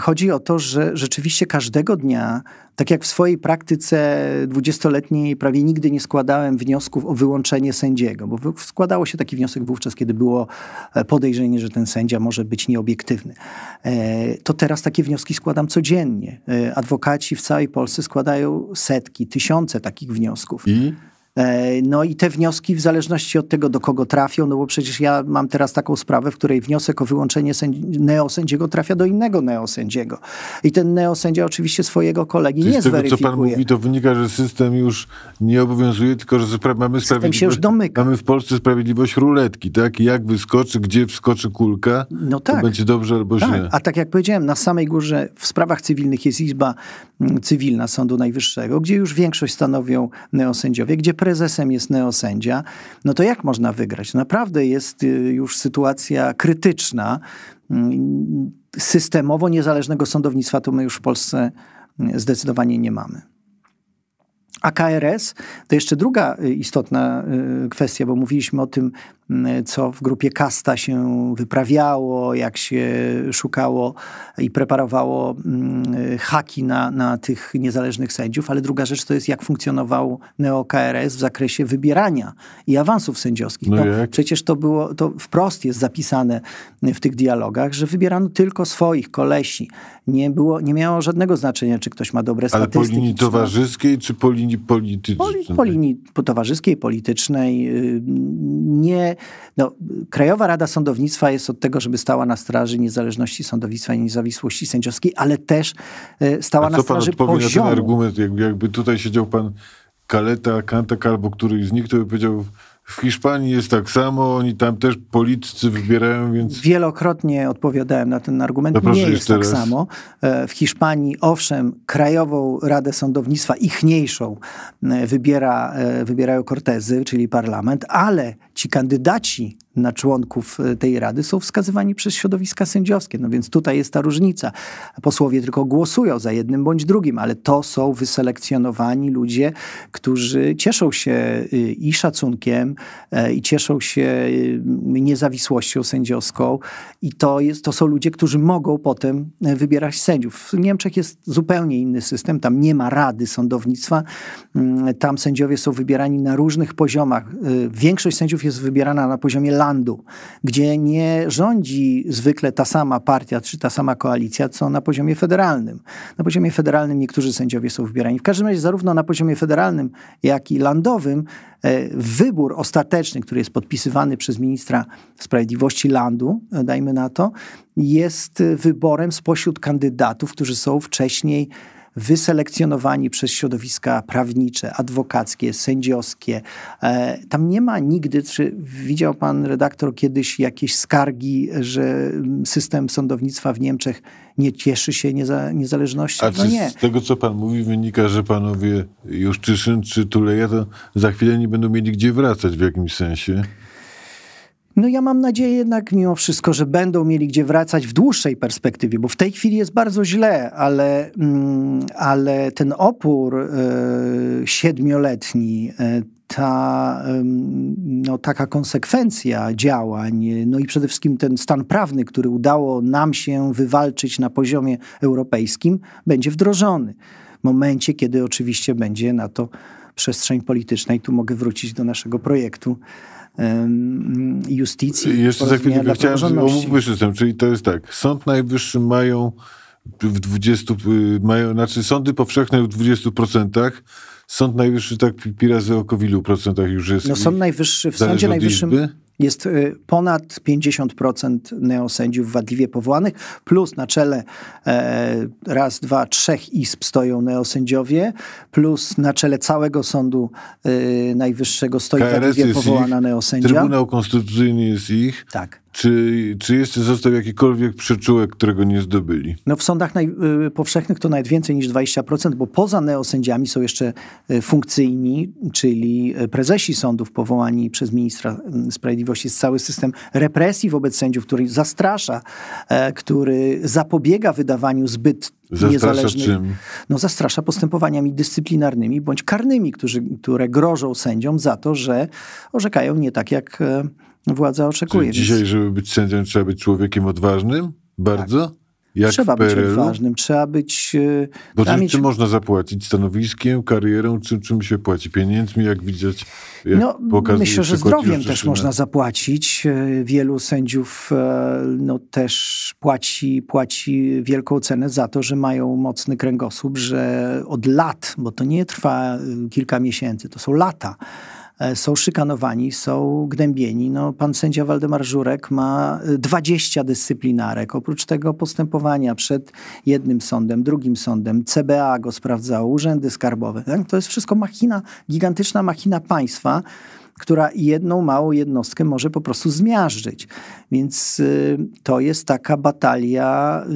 chodzi o to, że rzeczywiście każdego dnia, tak jak w swojej praktyce dwudziestoletniej prawie nigdy nie składałem wniosków o wyłączenie sędziego, bo składało się taki wniosek wówczas, kiedy było e, podejrzenie, że ten sędzia może być nieobiektywny. E, to teraz takie wnioski składam codziennie. E, adwokaci w całej Polsce składają setki, tysiące takich wniosków. I? E, no i te wnioski, w zależności od tego, do kogo trafią, no bo przecież ja mam teraz taką sprawę, w której wniosek o wyłączenie neosędziego trafia do innego neosędziego. I ten neosędzia oczywiście swojego kolegi Czyli nie z tego, zweryfikuje. co pan mówi, to wynika, że system już nie obowiązuje, tylko że spra mamy sprawiedliwość. Się już domyka. Mamy w Polsce sprawiedliwość ruletki, tak? Jak wyskoczy, gdzie wskoczy kulka, no tak. to będzie dobrze albo tak. źle. A tak jak powiedziałem, na samej górze w sprawach cywilnych jest Izba mm, Cywilna Sądu Najwyższego, gdzie już większość stanowią neosędziowie, gdzie prezesem jest neosędzia, no to jak można wygrać? No naprawdę jest y, już sytuacja krytyczna. Mm, systemowo niezależnego sądownictwa to my już w Polsce mm, zdecydowanie nie mamy. A KRS to jeszcze druga y, istotna y, kwestia, bo mówiliśmy o tym, co w grupie Kasta się wyprawiało, jak się szukało i preparowało mm, haki na, na tych niezależnych sędziów, ale druga rzecz to jest, jak funkcjonował neo-KRS w zakresie wybierania i awansów sędziowskich. No no, przecież to było, to wprost jest zapisane w tych dialogach, że wybierano tylko swoich kolesi. Nie, było, nie miało żadnego znaczenia, czy ktoś ma dobre statystyki. Ale po linii towarzyskiej, czy po linii politycznej? Po, po linii towarzyskiej, politycznej. Y, nie no, Krajowa Rada Sądownictwa jest od tego, żeby stała na straży niezależności sądownictwa i niezawisłości sędziowskiej, ale też e, stała na straży poziomu. co pan odpowie na ten argument? Jakby, jakby tutaj siedział pan Kaleta, Kantek albo któryś z nich, to by powiedział w Hiszpanii jest tak samo, oni tam też politycy wybierają, więc... Wielokrotnie odpowiadałem na ten argument. No nie jest tak samo. E, w Hiszpanii, owszem, Krajową Radę Sądownictwa, ichniejszą, e, wybiera, e, wybierają Cortezy, czyli parlament, ale ci kandydaci na członków e, tej rady są wskazywani przez środowiska sędziowskie. No więc tutaj jest ta różnica. Posłowie tylko głosują za jednym bądź drugim, ale to są wyselekcjonowani ludzie, którzy cieszą się y, i szacunkiem, e, i cieszą się y, niezawisłością sędziowską. I to, jest, to są ludzie, którzy mogą potem e, wybierać sędziów. W Niemczech jest zupełnie inny system. Tam nie ma rady sądownictwa. Mm, tam sędziowie są wybierani na różnych poziomach. Y, większość sędziów jest wybierana na poziomie lat Irlandu, gdzie nie rządzi zwykle ta sama partia czy ta sama koalicja, co na poziomie federalnym. Na poziomie federalnym niektórzy sędziowie są wybierani. W każdym razie zarówno na poziomie federalnym, jak i landowym e, wybór ostateczny, który jest podpisywany przez ministra sprawiedliwości landu, e, dajmy na to, jest wyborem spośród kandydatów, którzy są wcześniej wyselekcjonowani przez środowiska prawnicze, adwokackie, sędziowskie. E, tam nie ma nigdy, czy widział pan redaktor kiedyś jakieś skargi, że mm, system sądownictwa w Niemczech nie cieszy się nieza, niezależnością? A no nie. z tego, co pan mówi, wynika, że panowie Juszczyszyn czy Tuleja to za chwilę nie będą mieli gdzie wracać w jakimś sensie? No ja mam nadzieję jednak mimo wszystko, że będą mieli gdzie wracać w dłuższej perspektywie, bo w tej chwili jest bardzo źle, ale, mm, ale ten opór y, siedmioletni, y, ta no, taka konsekwencja działań, no i przede wszystkim ten stan prawny, który udało nam się wywalczyć na poziomie europejskim, będzie wdrożony. W momencie, kiedy oczywiście będzie na to przestrzeń polityczna, i tu mogę wrócić do naszego projektu justycji. Jeszcze za chwilę chciałem, omówmy system, czyli to jest tak, Sąd Najwyższy mają w 20, y, mają, znaczy sądy powszechne w 20%, Sąd Najwyższy tak pira z ilu procentach już jest. No Sąd Najwyższy, w Sądzie Najwyższym... Izby. Jest y, ponad 50% neosędziów wadliwie powołanych, plus na czele e, raz, dwa, trzech izb stoją neosędziowie, plus na czele całego Sądu y, Najwyższego stoi KRS wadliwie powołana ich, neosędzia. Trybunał Konstytucyjny jest ich. Tak. Czy, czy jeszcze został jakikolwiek przyczółek, którego nie zdobyli? No w sądach naj, y, powszechnych to nawet więcej niż 20%, bo poza neosędziami są jeszcze y, funkcyjni, czyli y, prezesi sądów powołani przez ministra y, sprawiedliwości. Jest cały system represji wobec sędziów, który zastrasza, e, który zapobiega wydawaniu zbyt zastrasza czym? No zastrasza postępowaniami dyscyplinarnymi bądź karnymi, którzy, które grożą sędziom za to, że orzekają nie tak jak... E, Władza oczekuje. Czyli dzisiaj, więc... żeby być sędzią, trzeba być człowiekiem odważnym? Bardzo? Tak. Jak trzeba być odważnym, trzeba być... E, bo czy, mieć... czy można zapłacić? Stanowiskiem, karierą? czym czym się płaci? Pieniędzmi, jak widać? Jak no, pokazuje, myślę, że zdrowiem też można zapłacić. E, wielu sędziów e, no, też płaci, płaci wielką cenę za to, że mają mocny kręgosłup, że od lat, bo to nie trwa kilka miesięcy, to są lata, E, są szykanowani, są gnębieni. No, pan sędzia Waldemar Żurek ma 20 e, dyscyplinarek. Oprócz tego postępowania przed jednym sądem, drugim sądem, CBA go sprawdzało, urzędy skarbowe. Tak? To jest wszystko machina, gigantyczna machina państwa, która jedną małą jednostkę może po prostu zmiażdżyć. Więc y, to jest taka batalia y,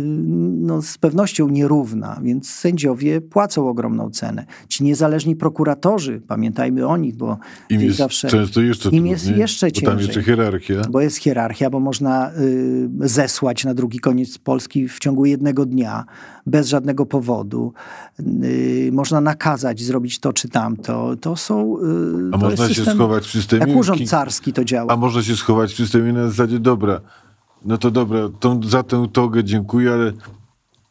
no, z pewnością nierówna, więc sędziowie płacą ogromną cenę. Ci niezależni prokuratorzy, pamiętajmy o nich, bo im jest zawsze, często jeszcze im trudniej, jest jeszcze ciężej. Bo tam jeszcze hierarchia. Bo jest hierarchia, bo można y, zesłać na drugi koniec Polski w ciągu jednego dnia, bez żadnego powodu. Y, można nakazać zrobić to czy tamto. To są... Y, A to można system, się schować w systemie... Jak urząd carski to działa. A można się schować w systemie na zasadzie, do dobra, no to dobra, tą, za tę togę dziękuję, ale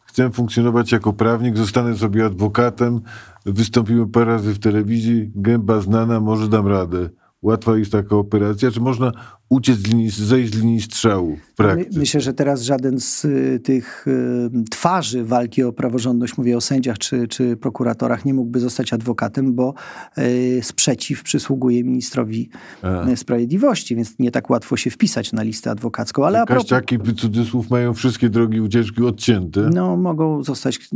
chcę funkcjonować jako prawnik, zostanę sobie adwokatem, wystąpiłem parę razy w telewizji, gęba znana, może dam radę. Łatwa jest taka operacja? Czy można uciec z linii, zejść z linii strzału w praktyce? myślę, że teraz żaden z y, tych y, twarzy walki o praworządność, mówię o sędziach czy, czy prokuratorach, nie mógłby zostać adwokatem, bo y, sprzeciw przysługuje ministrowi a. sprawiedliwości, więc nie tak łatwo się wpisać na listę adwokacką. Ale Jakaś a cudzysłów mają wszystkie drogi ucieczki odcięte? No, mogą zostać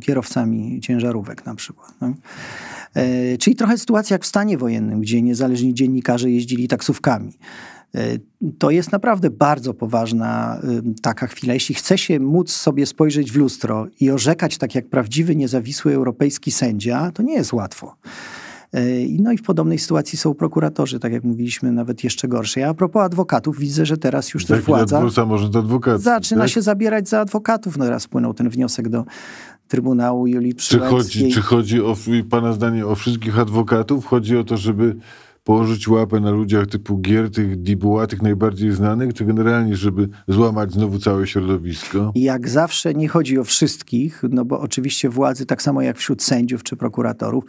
kierowcami ciężarówek na przykład. No. E, czyli trochę sytuacja jak w stanie wojennym, gdzie niezależni dziennikarze jeździli taksówkami. E, to jest naprawdę bardzo poważna e, taka chwila. Jeśli chce się móc sobie spojrzeć w lustro i orzekać tak jak prawdziwy, niezawisły europejski sędzia, to nie jest łatwo. No i w podobnej sytuacji są prokuratorzy, tak jak mówiliśmy, nawet jeszcze gorsze. Ja a propos adwokatów, widzę, że teraz już też władza zaczyna tak? się zabierać za adwokatów. No teraz płynął ten wniosek do, Trybunału Julii Czy chodzi, czy chodzi o, pana zdanie o wszystkich adwokatów? Chodzi o to, żeby położyć łapę na ludziach typu gier, tych tych najbardziej znanych, czy generalnie, żeby złamać znowu całe środowisko? Jak zawsze nie chodzi o wszystkich, no bo oczywiście władzy, tak samo jak wśród sędziów czy prokuratorów,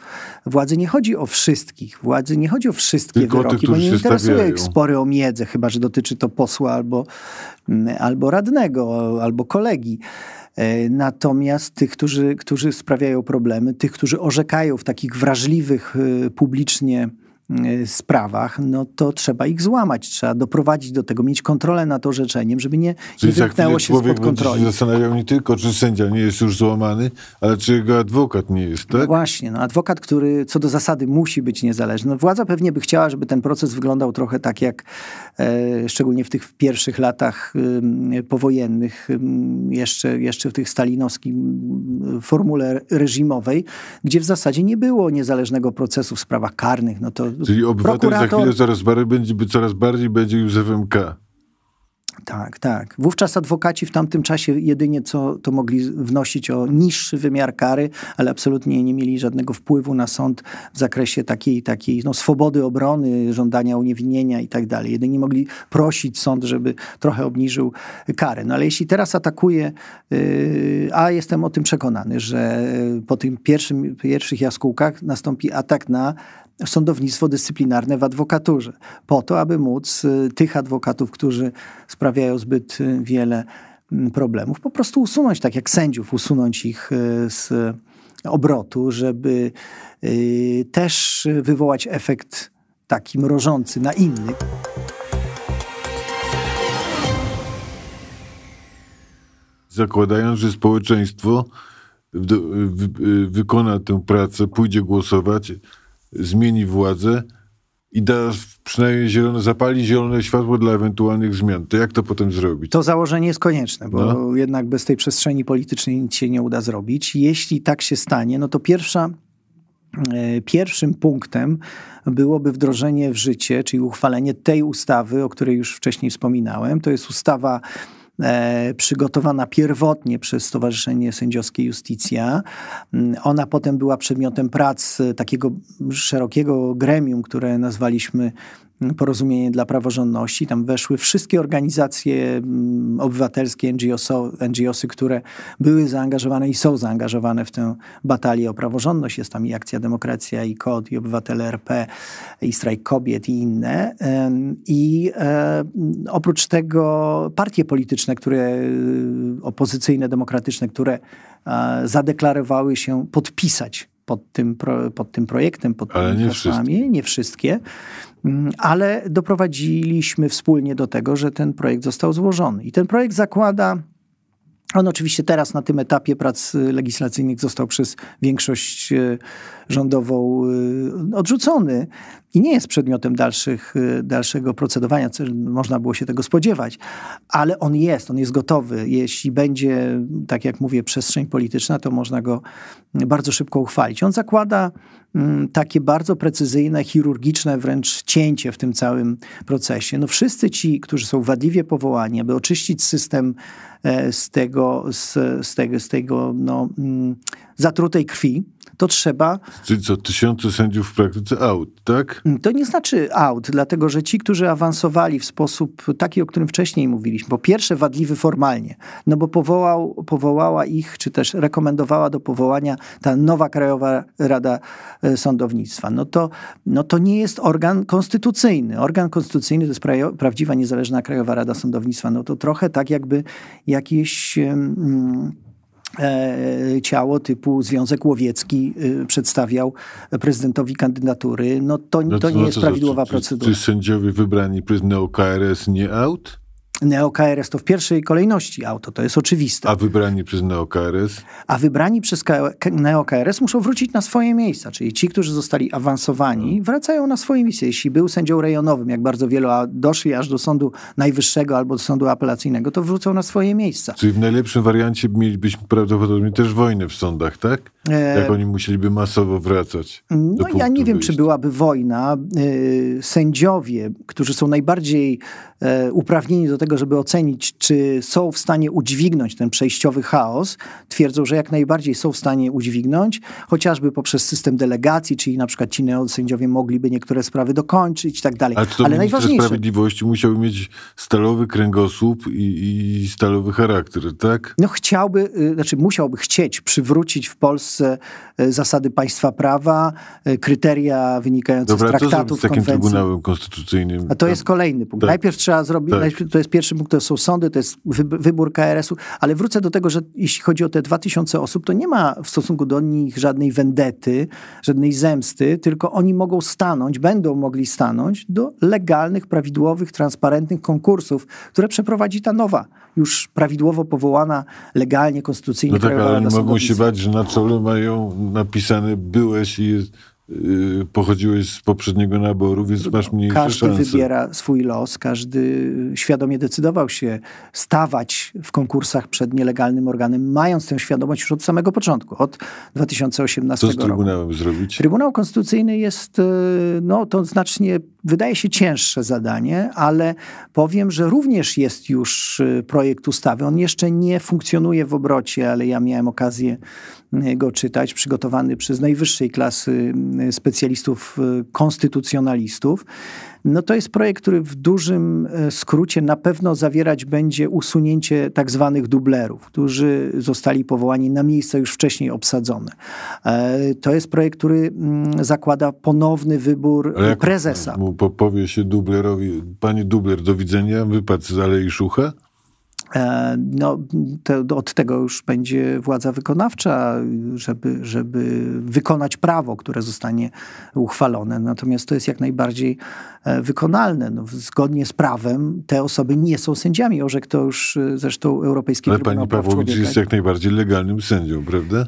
władzy nie chodzi o wszystkich, władzy nie chodzi o wszystkie Tylko wyroki, tych, bo nie interesuje ich spory o miedzę, chyba że dotyczy to posła albo, mm, albo radnego, albo kolegi. E, natomiast tych, którzy, którzy sprawiają problemy, tych, którzy orzekają w takich wrażliwych e, publicznie Y, sprawach, no to trzeba ich złamać, trzeba doprowadzić do tego, mieć kontrolę nad orzeczeniem, żeby nie, Czyli nie się spod kontroli. się zastanawiał nie tylko, czy sędzia nie jest już złamany, ale czy jego adwokat nie jest, no tak? No właśnie, no adwokat, który co do zasady musi być niezależny. No władza pewnie by chciała, żeby ten proces wyglądał trochę tak jak e, szczególnie w tych pierwszych latach e, powojennych, e, jeszcze, jeszcze w tych stalinowskim formule reżimowej, gdzie w zasadzie nie było niezależnego procesu w sprawach karnych, no to Czyli obywatel prokurator... za chwilę coraz bardziej, będzie, coraz bardziej będzie Józefem K. Tak, tak. Wówczas adwokaci w tamtym czasie jedynie co to mogli wnosić o niższy wymiar kary, ale absolutnie nie mieli żadnego wpływu na sąd w zakresie takiej, takiej no, swobody obrony, żądania uniewinnienia i tak dalej. Jedynie mogli prosić sąd, żeby trochę obniżył karę. No ale jeśli teraz atakuje, yy, a jestem o tym przekonany, że po tym pierwszych jaskółkach nastąpi atak na sądownictwo dyscyplinarne w adwokaturze, po to, aby móc y, tych adwokatów, którzy sprawiają zbyt y, wiele mm, problemów, po prostu usunąć, tak jak sędziów, usunąć ich y, z obrotu, żeby też wywołać efekt taki mrożący na innych. Zakładając, że społeczeństwo wykona tę pracę, pójdzie głosować, zmieni władzę i da przynajmniej zielone, zapali zielone światło dla ewentualnych zmian. To jak to potem zrobić? To założenie jest konieczne, bo no. jednak bez tej przestrzeni politycznej nic się nie uda zrobić. Jeśli tak się stanie, no to pierwsza e, pierwszym punktem byłoby wdrożenie w życie, czyli uchwalenie tej ustawy, o której już wcześniej wspominałem. To jest ustawa E, przygotowana pierwotnie przez Stowarzyszenie Sędziowskie Justicja. Mm, ona potem była przedmiotem prac e, takiego szerokiego gremium, które nazwaliśmy porozumienie dla praworządności. Tam weszły wszystkie organizacje mm, obywatelskie, ngo NGOsy, które były zaangażowane i są zaangażowane w tę batalię o praworządność. Jest tam i Akcja Demokracja, i KOD, i Obywatele RP, i Strajk Kobiet, i inne. I e, oprócz tego partie polityczne, które e, opozycyjne, demokratyczne, które e, zadeklarowały się podpisać pod tym, pod tym projektem, pod tymi Nie wszystkie. Mm, ale doprowadziliśmy wspólnie do tego, że ten projekt został złożony. I ten projekt zakłada on oczywiście teraz na tym etapie prac y, legislacyjnych został przez większość y, rządową y, odrzucony i nie jest przedmiotem dalszych, dalszego procedowania, co można było się tego spodziewać, ale on jest, on jest gotowy. Jeśli będzie, tak jak mówię, przestrzeń polityczna, to można go bardzo szybko uchwalić. On zakłada mm, takie bardzo precyzyjne, chirurgiczne wręcz cięcie w tym całym procesie. No wszyscy ci, którzy są wadliwie powołani, aby oczyścić system E, z tego, z, z tego, z tego no, mm, zatrutej krwi, to trzeba. Czyli co, tysiące sędziów w praktyce out, tak? Mm, to nie znaczy out, dlatego że ci, którzy awansowali w sposób taki, o którym wcześniej mówiliśmy, po pierwsze wadliwy formalnie, no bo powołał, powołała ich, czy też rekomendowała do powołania ta nowa Krajowa Rada e, Sądownictwa, no to, no to nie jest organ konstytucyjny. Organ konstytucyjny to jest prawdziwa, niezależna Krajowa Rada Sądownictwa, no to trochę tak jakby jakieś. Mm, E, ciało typu Związek Łowiecki e, przedstawiał prezydentowi kandydatury. No to, to no nie jest znaczy, prawidłowa procedura. Czy sędziowie wybrani przez NeoKRS nie out? NeoKRS to w pierwszej kolejności auto, to jest oczywiste. A wybrani przez NeoKRS? A wybrani przez NeoKRS muszą wrócić na swoje miejsca, czyli ci, którzy zostali awansowani, no. wracają na swoje miejsce. Jeśli był sędzią rejonowym, jak bardzo wielu, a doszli aż do Sądu Najwyższego albo do Sądu Apelacyjnego, to wrócą na swoje miejsca. Czyli w najlepszym wariancie mielibyśmy prawdopodobnie też wojnę w sądach, tak? E, jak oni musieliby masowo wracać. No ja nie wiem, wyjścia. czy byłaby wojna. E, sędziowie, którzy są najbardziej e, uprawnieni do tego, tego, żeby ocenić, czy są w stanie udźwignąć ten przejściowy chaos, twierdzą, że jak najbardziej są w stanie udźwignąć, chociażby poprzez system delegacji, czyli na przykład ci neosędziowie mogliby niektóre sprawy dokończyć i tak dalej. Ale, to Ale najważniejsze... Sprawiedliwości musiał mieć stalowy kręgosłup i, i stalowy charakter, tak? No chciałby, y, znaczy musiałby chcieć przywrócić w Polsce y, zasady państwa prawa, y, kryteria wynikające Dobra, z traktatów, co z takim konwencji. Trybunałem Konstytucyjnym. A to jest kolejny punkt. Tak. Najpierw trzeba zrobić, tak. to jest pierwszy punkt to są sądy, to jest wybór KRS-u, ale wrócę do tego, że jeśli chodzi o te 2000 osób, to nie ma w stosunku do nich żadnej wendety, żadnej zemsty, tylko oni mogą stanąć, będą mogli stanąć do legalnych, prawidłowych, transparentnych konkursów, które przeprowadzi ta nowa, już prawidłowo powołana, legalnie, konstytucyjnie. No tak, ale nie mogą się bać, że na czole mają napisane byłeś i jest Y, pochodziłeś z poprzedniego naboru, więc no, masz mniejsze każdy szanse. Każdy wybiera swój los, każdy świadomie decydował się stawać w konkursach przed nielegalnym organem, mając tę świadomość już od samego początku, od 2018 roku. Co z Trybunałem roku. zrobić? Trybunał Konstytucyjny jest, y, no to znacznie, wydaje się cięższe zadanie, ale powiem, że również jest już y, projekt ustawy. On jeszcze nie funkcjonuje w obrocie, ale ja miałem okazję go czytać, przygotowany przez najwyższej klasy y, specjalistów, y, konstytucjonalistów. No to jest projekt, który w dużym e, skrócie na pewno zawierać będzie usunięcie tak zwanych dublerów, którzy zostali powołani na miejsca już wcześniej obsadzone. E, to jest projekt, który mm, zakłada ponowny wybór Ale prezesa. Mu powie się dublerowi, panie dubler, do widzenia, wypadł z Alei Szucha? E, no, od tego już będzie władza wykonawcza, żeby, żeby wykonać prawo, które zostanie uchwalone. Natomiast to jest jak najbardziej e, wykonalne. No, zgodnie z prawem te osoby nie są sędziami. Orzek to już e, zresztą Europejski Ale Trybunał pani Pawłowicz jest jak najbardziej legalnym sędzią, prawda?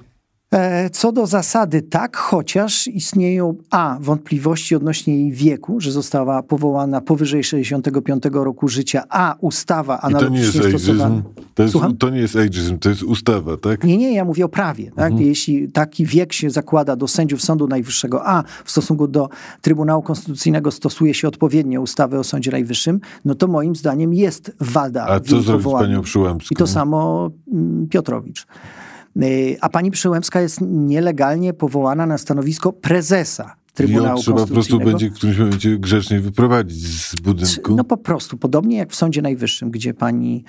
E, co do zasady tak, chociaż istnieją a. wątpliwości odnośnie jej wieku, że została powołana powyżej 65 roku życia, a ustawa analogicznie I to nie jest ageism, to, jest, to nie jest ageism, to jest ustawa, tak? Nie, nie, ja mówię o prawie. Tak? Mhm. Jeśli taki wiek się zakłada do sędziów Sądu Najwyższego, a w stosunku do Trybunału Konstytucyjnego stosuje się odpowiednio ustawę o Sądzie Najwyższym, no to moim zdaniem jest wada A co zrobić z panią Przyłębską? I to samo mm, Piotrowicz. E, a pani Przyłębska jest nielegalnie powołana na stanowisko prezesa Trybunału I trzeba po prostu będzie w którymś momencie grzecznie wyprowadzić z budynku. No po prostu, podobnie jak w Sądzie Najwyższym, gdzie pani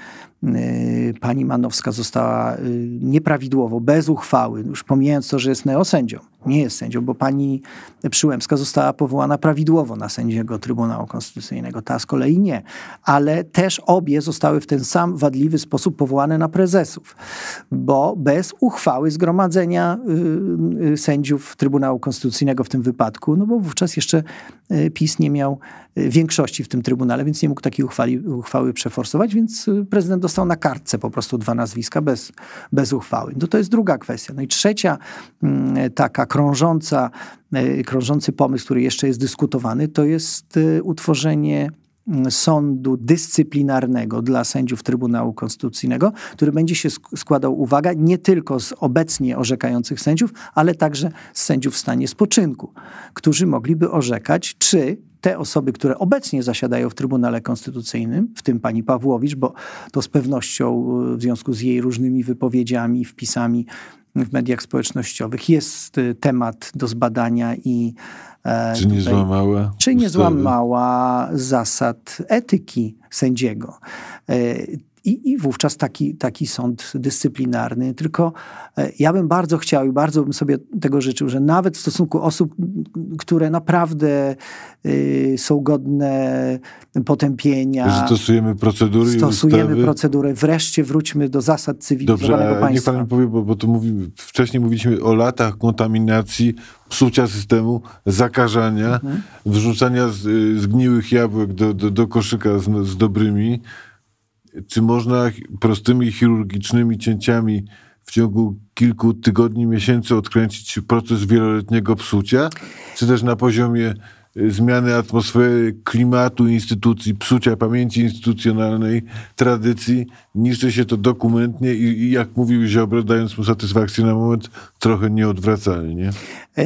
Y, pani Manowska została y, nieprawidłowo, bez uchwały, już pomijając to, że jest neosędzią, nie jest sędzią, bo pani Przyłębska została powołana prawidłowo na sędziego Trybunału Konstytucyjnego, ta z kolei nie, ale też obie zostały w ten sam wadliwy sposób powołane na prezesów, bo bez uchwały zgromadzenia y, sędziów Trybunału Konstytucyjnego w tym wypadku, no bo wówczas jeszcze PiS nie miał większości w tym Trybunale, więc nie mógł takiej uchwali, uchwały przeforsować, więc prezydent dostał na kartce po prostu dwa nazwiska bez, bez uchwały. No to jest druga kwestia. No i trzecia mm, taka krążąca, e, krążący pomysł, który jeszcze jest dyskutowany, to jest e, utworzenie mm, sądu dyscyplinarnego dla sędziów Trybunału Konstytucyjnego, który będzie się składał, uwaga, nie tylko z obecnie orzekających sędziów, ale także z sędziów w stanie spoczynku, którzy mogliby orzekać, czy te osoby, które obecnie zasiadają w Trybunale Konstytucyjnym, w tym pani Pawłowicz, bo to z pewnością y, w związku z jej różnymi wypowiedziami, wpisami w mediach społecznościowych jest y, temat do zbadania i czy tutaj, nie złamała? Czy nie złamała zasad etyki sędziego? E, i, I wówczas taki, taki sąd dyscyplinarny. Tylko e, ja bym bardzo chciał i bardzo bym sobie tego życzył, że nawet w stosunku osób, które naprawdę y, są godne potępienia. Że stosujemy procedury. Stosujemy ustawy. procedury. Wreszcie wróćmy do zasad cywilizowanego Dobrze, państwa. Niech pan powie, bo, bo tu mówi, wcześniej mówiliśmy o latach kontaminacji, psucia systemu, zakażania, mhm. wrzucania z, y, zgniłych jabłek do, do, do koszyka z, z dobrymi czy można prostymi chirurgicznymi cięciami w ciągu kilku tygodni, miesięcy odkręcić proces wieloletniego psucia, czy też na poziomie zmiany atmosfery, klimatu instytucji, psucia pamięci instytucjonalnej, tradycji. Niszczy się to dokumentnie i, i jak mówił Ziobro, dając mu satysfakcję na moment, trochę nieodwracalnie. E,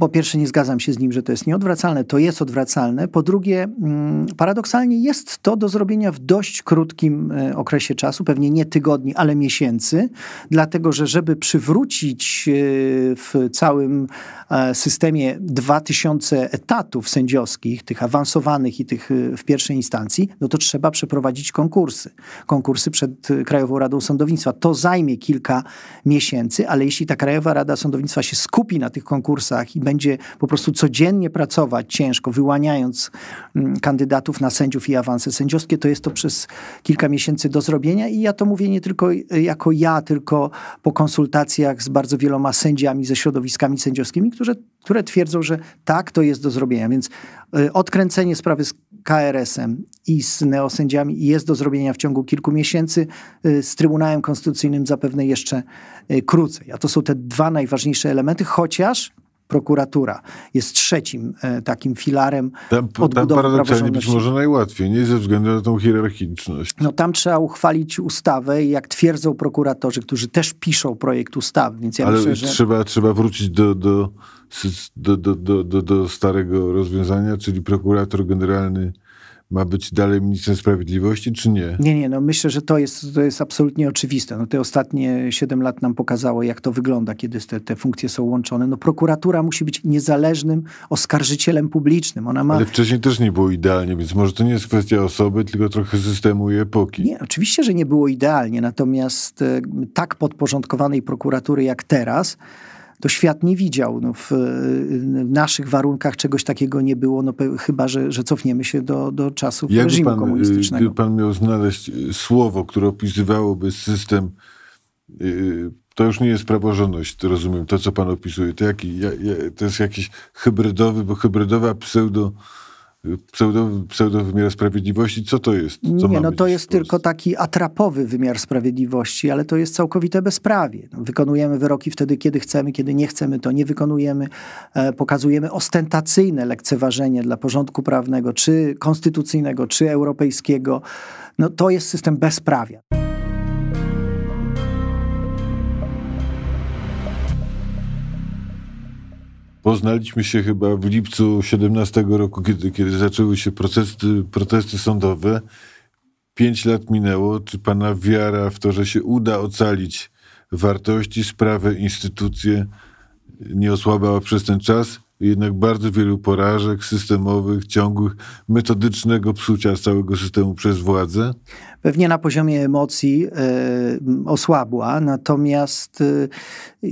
po pierwsze, nie zgadzam się z nim, że to jest nieodwracalne. To jest odwracalne. Po drugie, mm, paradoksalnie jest to do zrobienia w dość krótkim e, okresie czasu, pewnie nie tygodni, ale miesięcy, dlatego że, żeby przywrócić e, w całym systemie 2000 etatów sędziowskich, tych awansowanych i tych y, w pierwszej instancji, no to trzeba przeprowadzić konkursy. Konkursy przed y, Krajową Radą Sądownictwa. To zajmie kilka miesięcy, ale jeśli ta Krajowa Rada Sądownictwa się skupi na tych konkursach i będzie po prostu codziennie pracować ciężko, wyłaniając mm, kandydatów na sędziów i awanse sędziowskie, to jest to przez kilka miesięcy do zrobienia i ja to mówię nie tylko y, jako ja, tylko po konsultacjach z bardzo wieloma sędziami, ze środowiskami sędziowskimi, którzy które twierdzą, że tak, to jest do zrobienia. Więc e, odkręcenie sprawy z KRS-em i z neosędziami jest do zrobienia w ciągu kilku miesięcy, e, z Trybunałem Konstytucyjnym zapewne jeszcze e, krócej. A to są te dwa najważniejsze elementy, chociaż prokuratura jest trzecim takim filarem tam, odbudowy tam paradoksalnie być może najłatwiej, nie ze względu na tą hierarchiczność. No tam trzeba uchwalić ustawę i jak twierdzą prokuratorzy, którzy też piszą projekt ustawy, więc ja Ale myślę, że... trzeba, trzeba wrócić do, do do, do, do, do, starego rozwiązania, czyli prokurator generalny ma być dalej ministrem sprawiedliwości, czy nie? Nie, nie, no myślę, że to jest, to jest absolutnie oczywiste. No te ostatnie 7 lat nam pokazało, jak to wygląda, kiedy te, te funkcje są łączone. No prokuratura musi być niezależnym oskarżycielem publicznym. Ona ma... Ale wcześniej też nie było idealnie, więc może to nie jest kwestia osoby, tylko trochę systemu i epoki. Nie, oczywiście, że nie było idealnie, natomiast e, tak podporządkowanej prokuratury jak teraz, to świat nie widział. No w, w, naszych warunkach czegoś takiego nie było, no, chyba że, że cofniemy się do, do czasów Jakby reżimu pan, y, komunistycznego. Gdyby pan miał znaleźć y, słowo, które opisywałoby system, y, to już nie jest praworządność, to rozumiem, to co pan opisuje. To, jaki, to jest jakiś hybrydowy, bo hybrydowa pseudo pseudo, wymiar sprawiedliwości, co to jest? Co nie, no to jest tylko taki atrapowy wymiar sprawiedliwości, ale to jest całkowite bezprawie. No, wykonujemy wyroki wtedy, kiedy chcemy, kiedy nie chcemy, to nie wykonujemy. E, pokazujemy ostentacyjne lekceważenie dla porządku prawnego, czy konstytucyjnego, czy europejskiego. No to jest system bezprawia. Poznaliśmy się chyba w lipcu 17 roku, kiedy, kiedy zaczęły się protesty, protesty sądowe. Pięć lat minęło. Czy pana wiara w to, że się uda ocalić wartości, sprawę, instytucje nie osłabała przez ten czas? Jednak bardzo wielu porażek systemowych, ciągłych, metodycznego psucia całego systemu przez władzę? pewnie na poziomie emocji e, osłabła, natomiast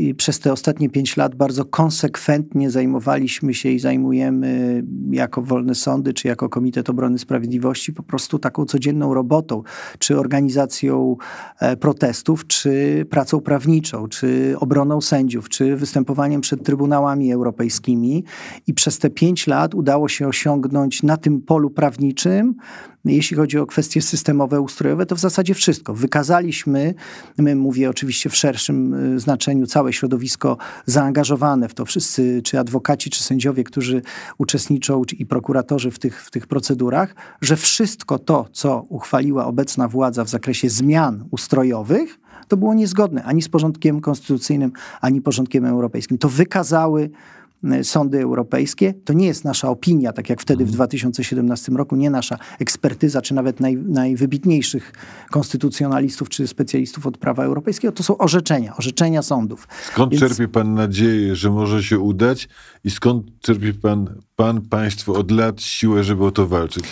e, przez te ostatnie pięć lat bardzo konsekwentnie zajmowaliśmy się i zajmujemy jako Wolne Sądy, czy jako Komitet Obrony Sprawiedliwości po prostu taką codzienną robotą, czy organizacją e, protestów, czy pracą prawniczą, czy obroną sędziów, czy występowaniem przed Trybunałami Europejskimi i przez te pięć lat udało się osiągnąć na tym polu prawniczym jeśli chodzi o kwestie systemowe, ustrojowe, to w zasadzie wszystko. Wykazaliśmy, my mówię oczywiście w szerszym y, znaczeniu, całe środowisko zaangażowane w to. Wszyscy, czy adwokaci, czy sędziowie, którzy uczestniczą, i prokuratorzy w tych, w tych procedurach, że wszystko to, co uchwaliła obecna władza w zakresie zmian ustrojowych, to było niezgodne ani z porządkiem konstytucyjnym, ani porządkiem europejskim. To wykazały Y, sądy europejskie. To nie jest nasza opinia, tak jak wtedy w 2017 mhm. roku, nie nasza ekspertyza, czy nawet naj, najwybitniejszych konstytucjonalistów czy specjalistów od prawa europejskiego. To są orzeczenia, orzeczenia sądów. Skąd Więc... czerpie pan nadzieję, że może się udać i skąd czerpie pan, pan państwo od lat siłę, żeby o to walczyć?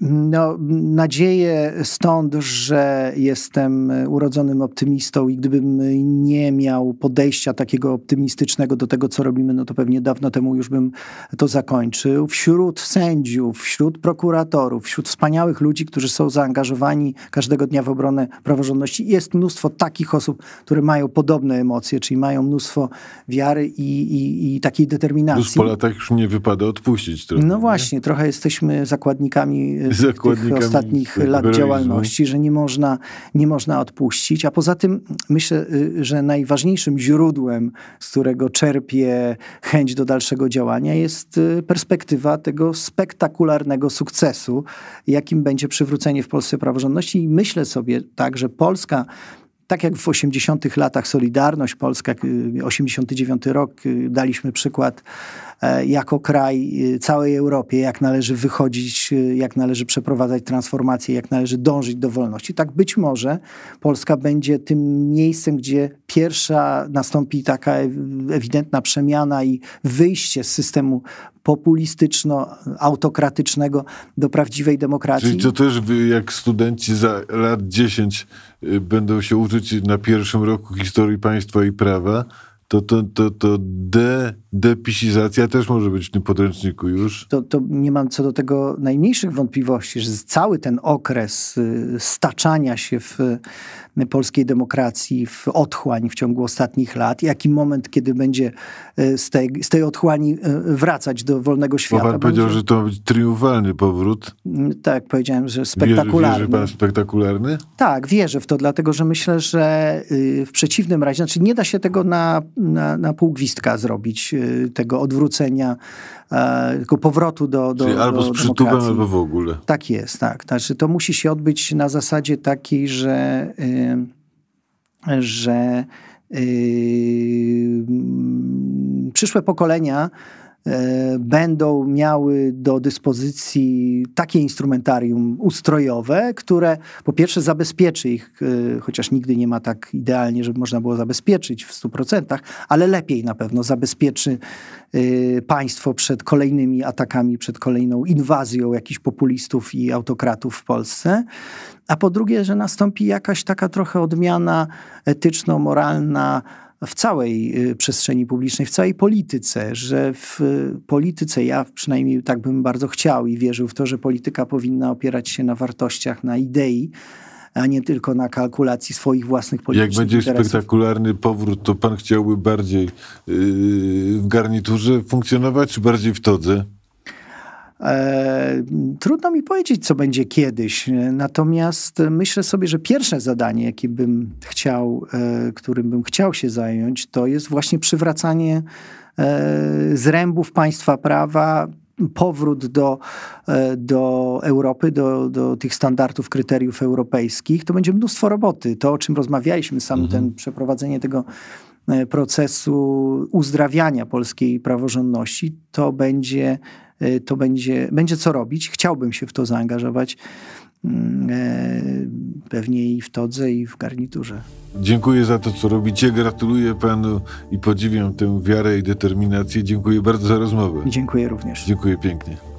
no, nadzieję stąd, że jestem urodzonym optymistą i gdybym nie miał podejścia takiego optymistycznego do tego, co robimy, no to pewnie dawno temu już bym to zakończył. Wśród sędziów, wśród prokuratorów, wśród wspaniałych ludzi, którzy są zaangażowani każdego dnia w obronę praworządności, jest mnóstwo takich osób, które mają podobne emocje, czyli mają mnóstwo wiary i, i, i takiej determinacji. Plus po latach już nie wypada odpuścić. Trochę, no właśnie, nie? trochę jesteśmy zakładnikami E, zakładnikami, zakładnikami tych ostatnich lat działalności, że nie można, nie można odpuścić. A poza tym myślę, y, że najważniejszym źródłem, z którego czerpie chęć do dalszego działania, jest y, perspektywa tego spektakularnego sukcesu, jakim będzie przywrócenie w Polsce praworządności. I myślę sobie tak, że Polska tak jak w 80-tych latach Solidarność Polska, 89 y, rok, daliśmy przykład E, jako kraj e, całej Europie, jak należy wychodzić, e, jak należy przeprowadzać transformację, jak należy dążyć do wolności, tak być może Polska będzie tym miejscem, gdzie pierwsza nastąpi taka ewidentna przemiana i wyjście z systemu populistyczno-autokratycznego do prawdziwej demokracji. Czyli to też jak studenci za lat 10 y, będą się uczyć na pierwszym roku historii państwa i prawa, to, to, to, to de, depisizacja też może być w tym podręczniku już. To, to nie mam co do tego najmniejszych wątpliwości, że cały ten okres y, staczania się w y, polskiej demokracji, w otchłań w ciągu ostatnich lat, jaki moment, kiedy będzie y, z tej, z tej otchłani wracać do wolnego świata. Bo pan powiedział, będzie... że to ma być triumfalny powrót. Mm, tak, powiedziałem, że spektakularny. Wierzy, wierzy pan spektakularny? Tak, wierzę w to, dlatego że myślę, że w przeciwnym razie, znaczy nie da się tego na na, na półgwistka zrobić y, tego odwrócenia, e, tego powrotu do, do Czyli albo z przytupem, albo w ogóle. Tak jest, tak. Znaczy, to musi się odbyć na zasadzie takiej, że, y, że yy, przyszłe pokolenia E, będą miały do dyspozycji takie instrumentarium ustrojowe, które po pierwsze zabezpieczy ich, e, chociaż nigdy nie ma tak idealnie, żeby można było zabezpieczyć w 100%, ale lepiej na pewno zabezpieczy e, państwo przed kolejnymi atakami, przed kolejną inwazją jakichś populistów i autokratów w Polsce. A po drugie, że nastąpi jakaś taka trochę odmiana etyczno-moralna, w całej y, przestrzeni publicznej, w całej polityce, że w polityce, ja przynajmniej tak bym bardzo chciał i wierzył w to, że polityka powinna opierać się na wartościach, na idei, a nie tylko na kalkulacji swoich własnych politycznych Jak będzie interesów. spektakularny powrót, to pan chciałby bardziej yy, w garniturze funkcjonować, czy bardziej w todze? E, trudno mi powiedzieć, co będzie kiedyś. Natomiast myślę sobie, że pierwsze zadanie, jakie bym chciał, e, którym bym chciał się zająć, to jest właśnie przywracanie e, zrębów państwa prawa, powrót do, do Europy, do, do tych standardów, kryteriów europejskich, to będzie mnóstwo roboty. To, o czym rozmawialiśmy, sam mhm. ten przeprowadzenie tego procesu uzdrawiania polskiej praworządności, to będzie Y, to będzie, będzie co robić. Chciałbym się w to zaangażować y, y, pewnie i w todze, i w garniturze. Dziękuję za to, co robicie. Gratuluję panu i podziwiam tę wiarę i determinację. Dziękuję bardzo za rozmowę. Dziękuję również. Dziękuję pięknie.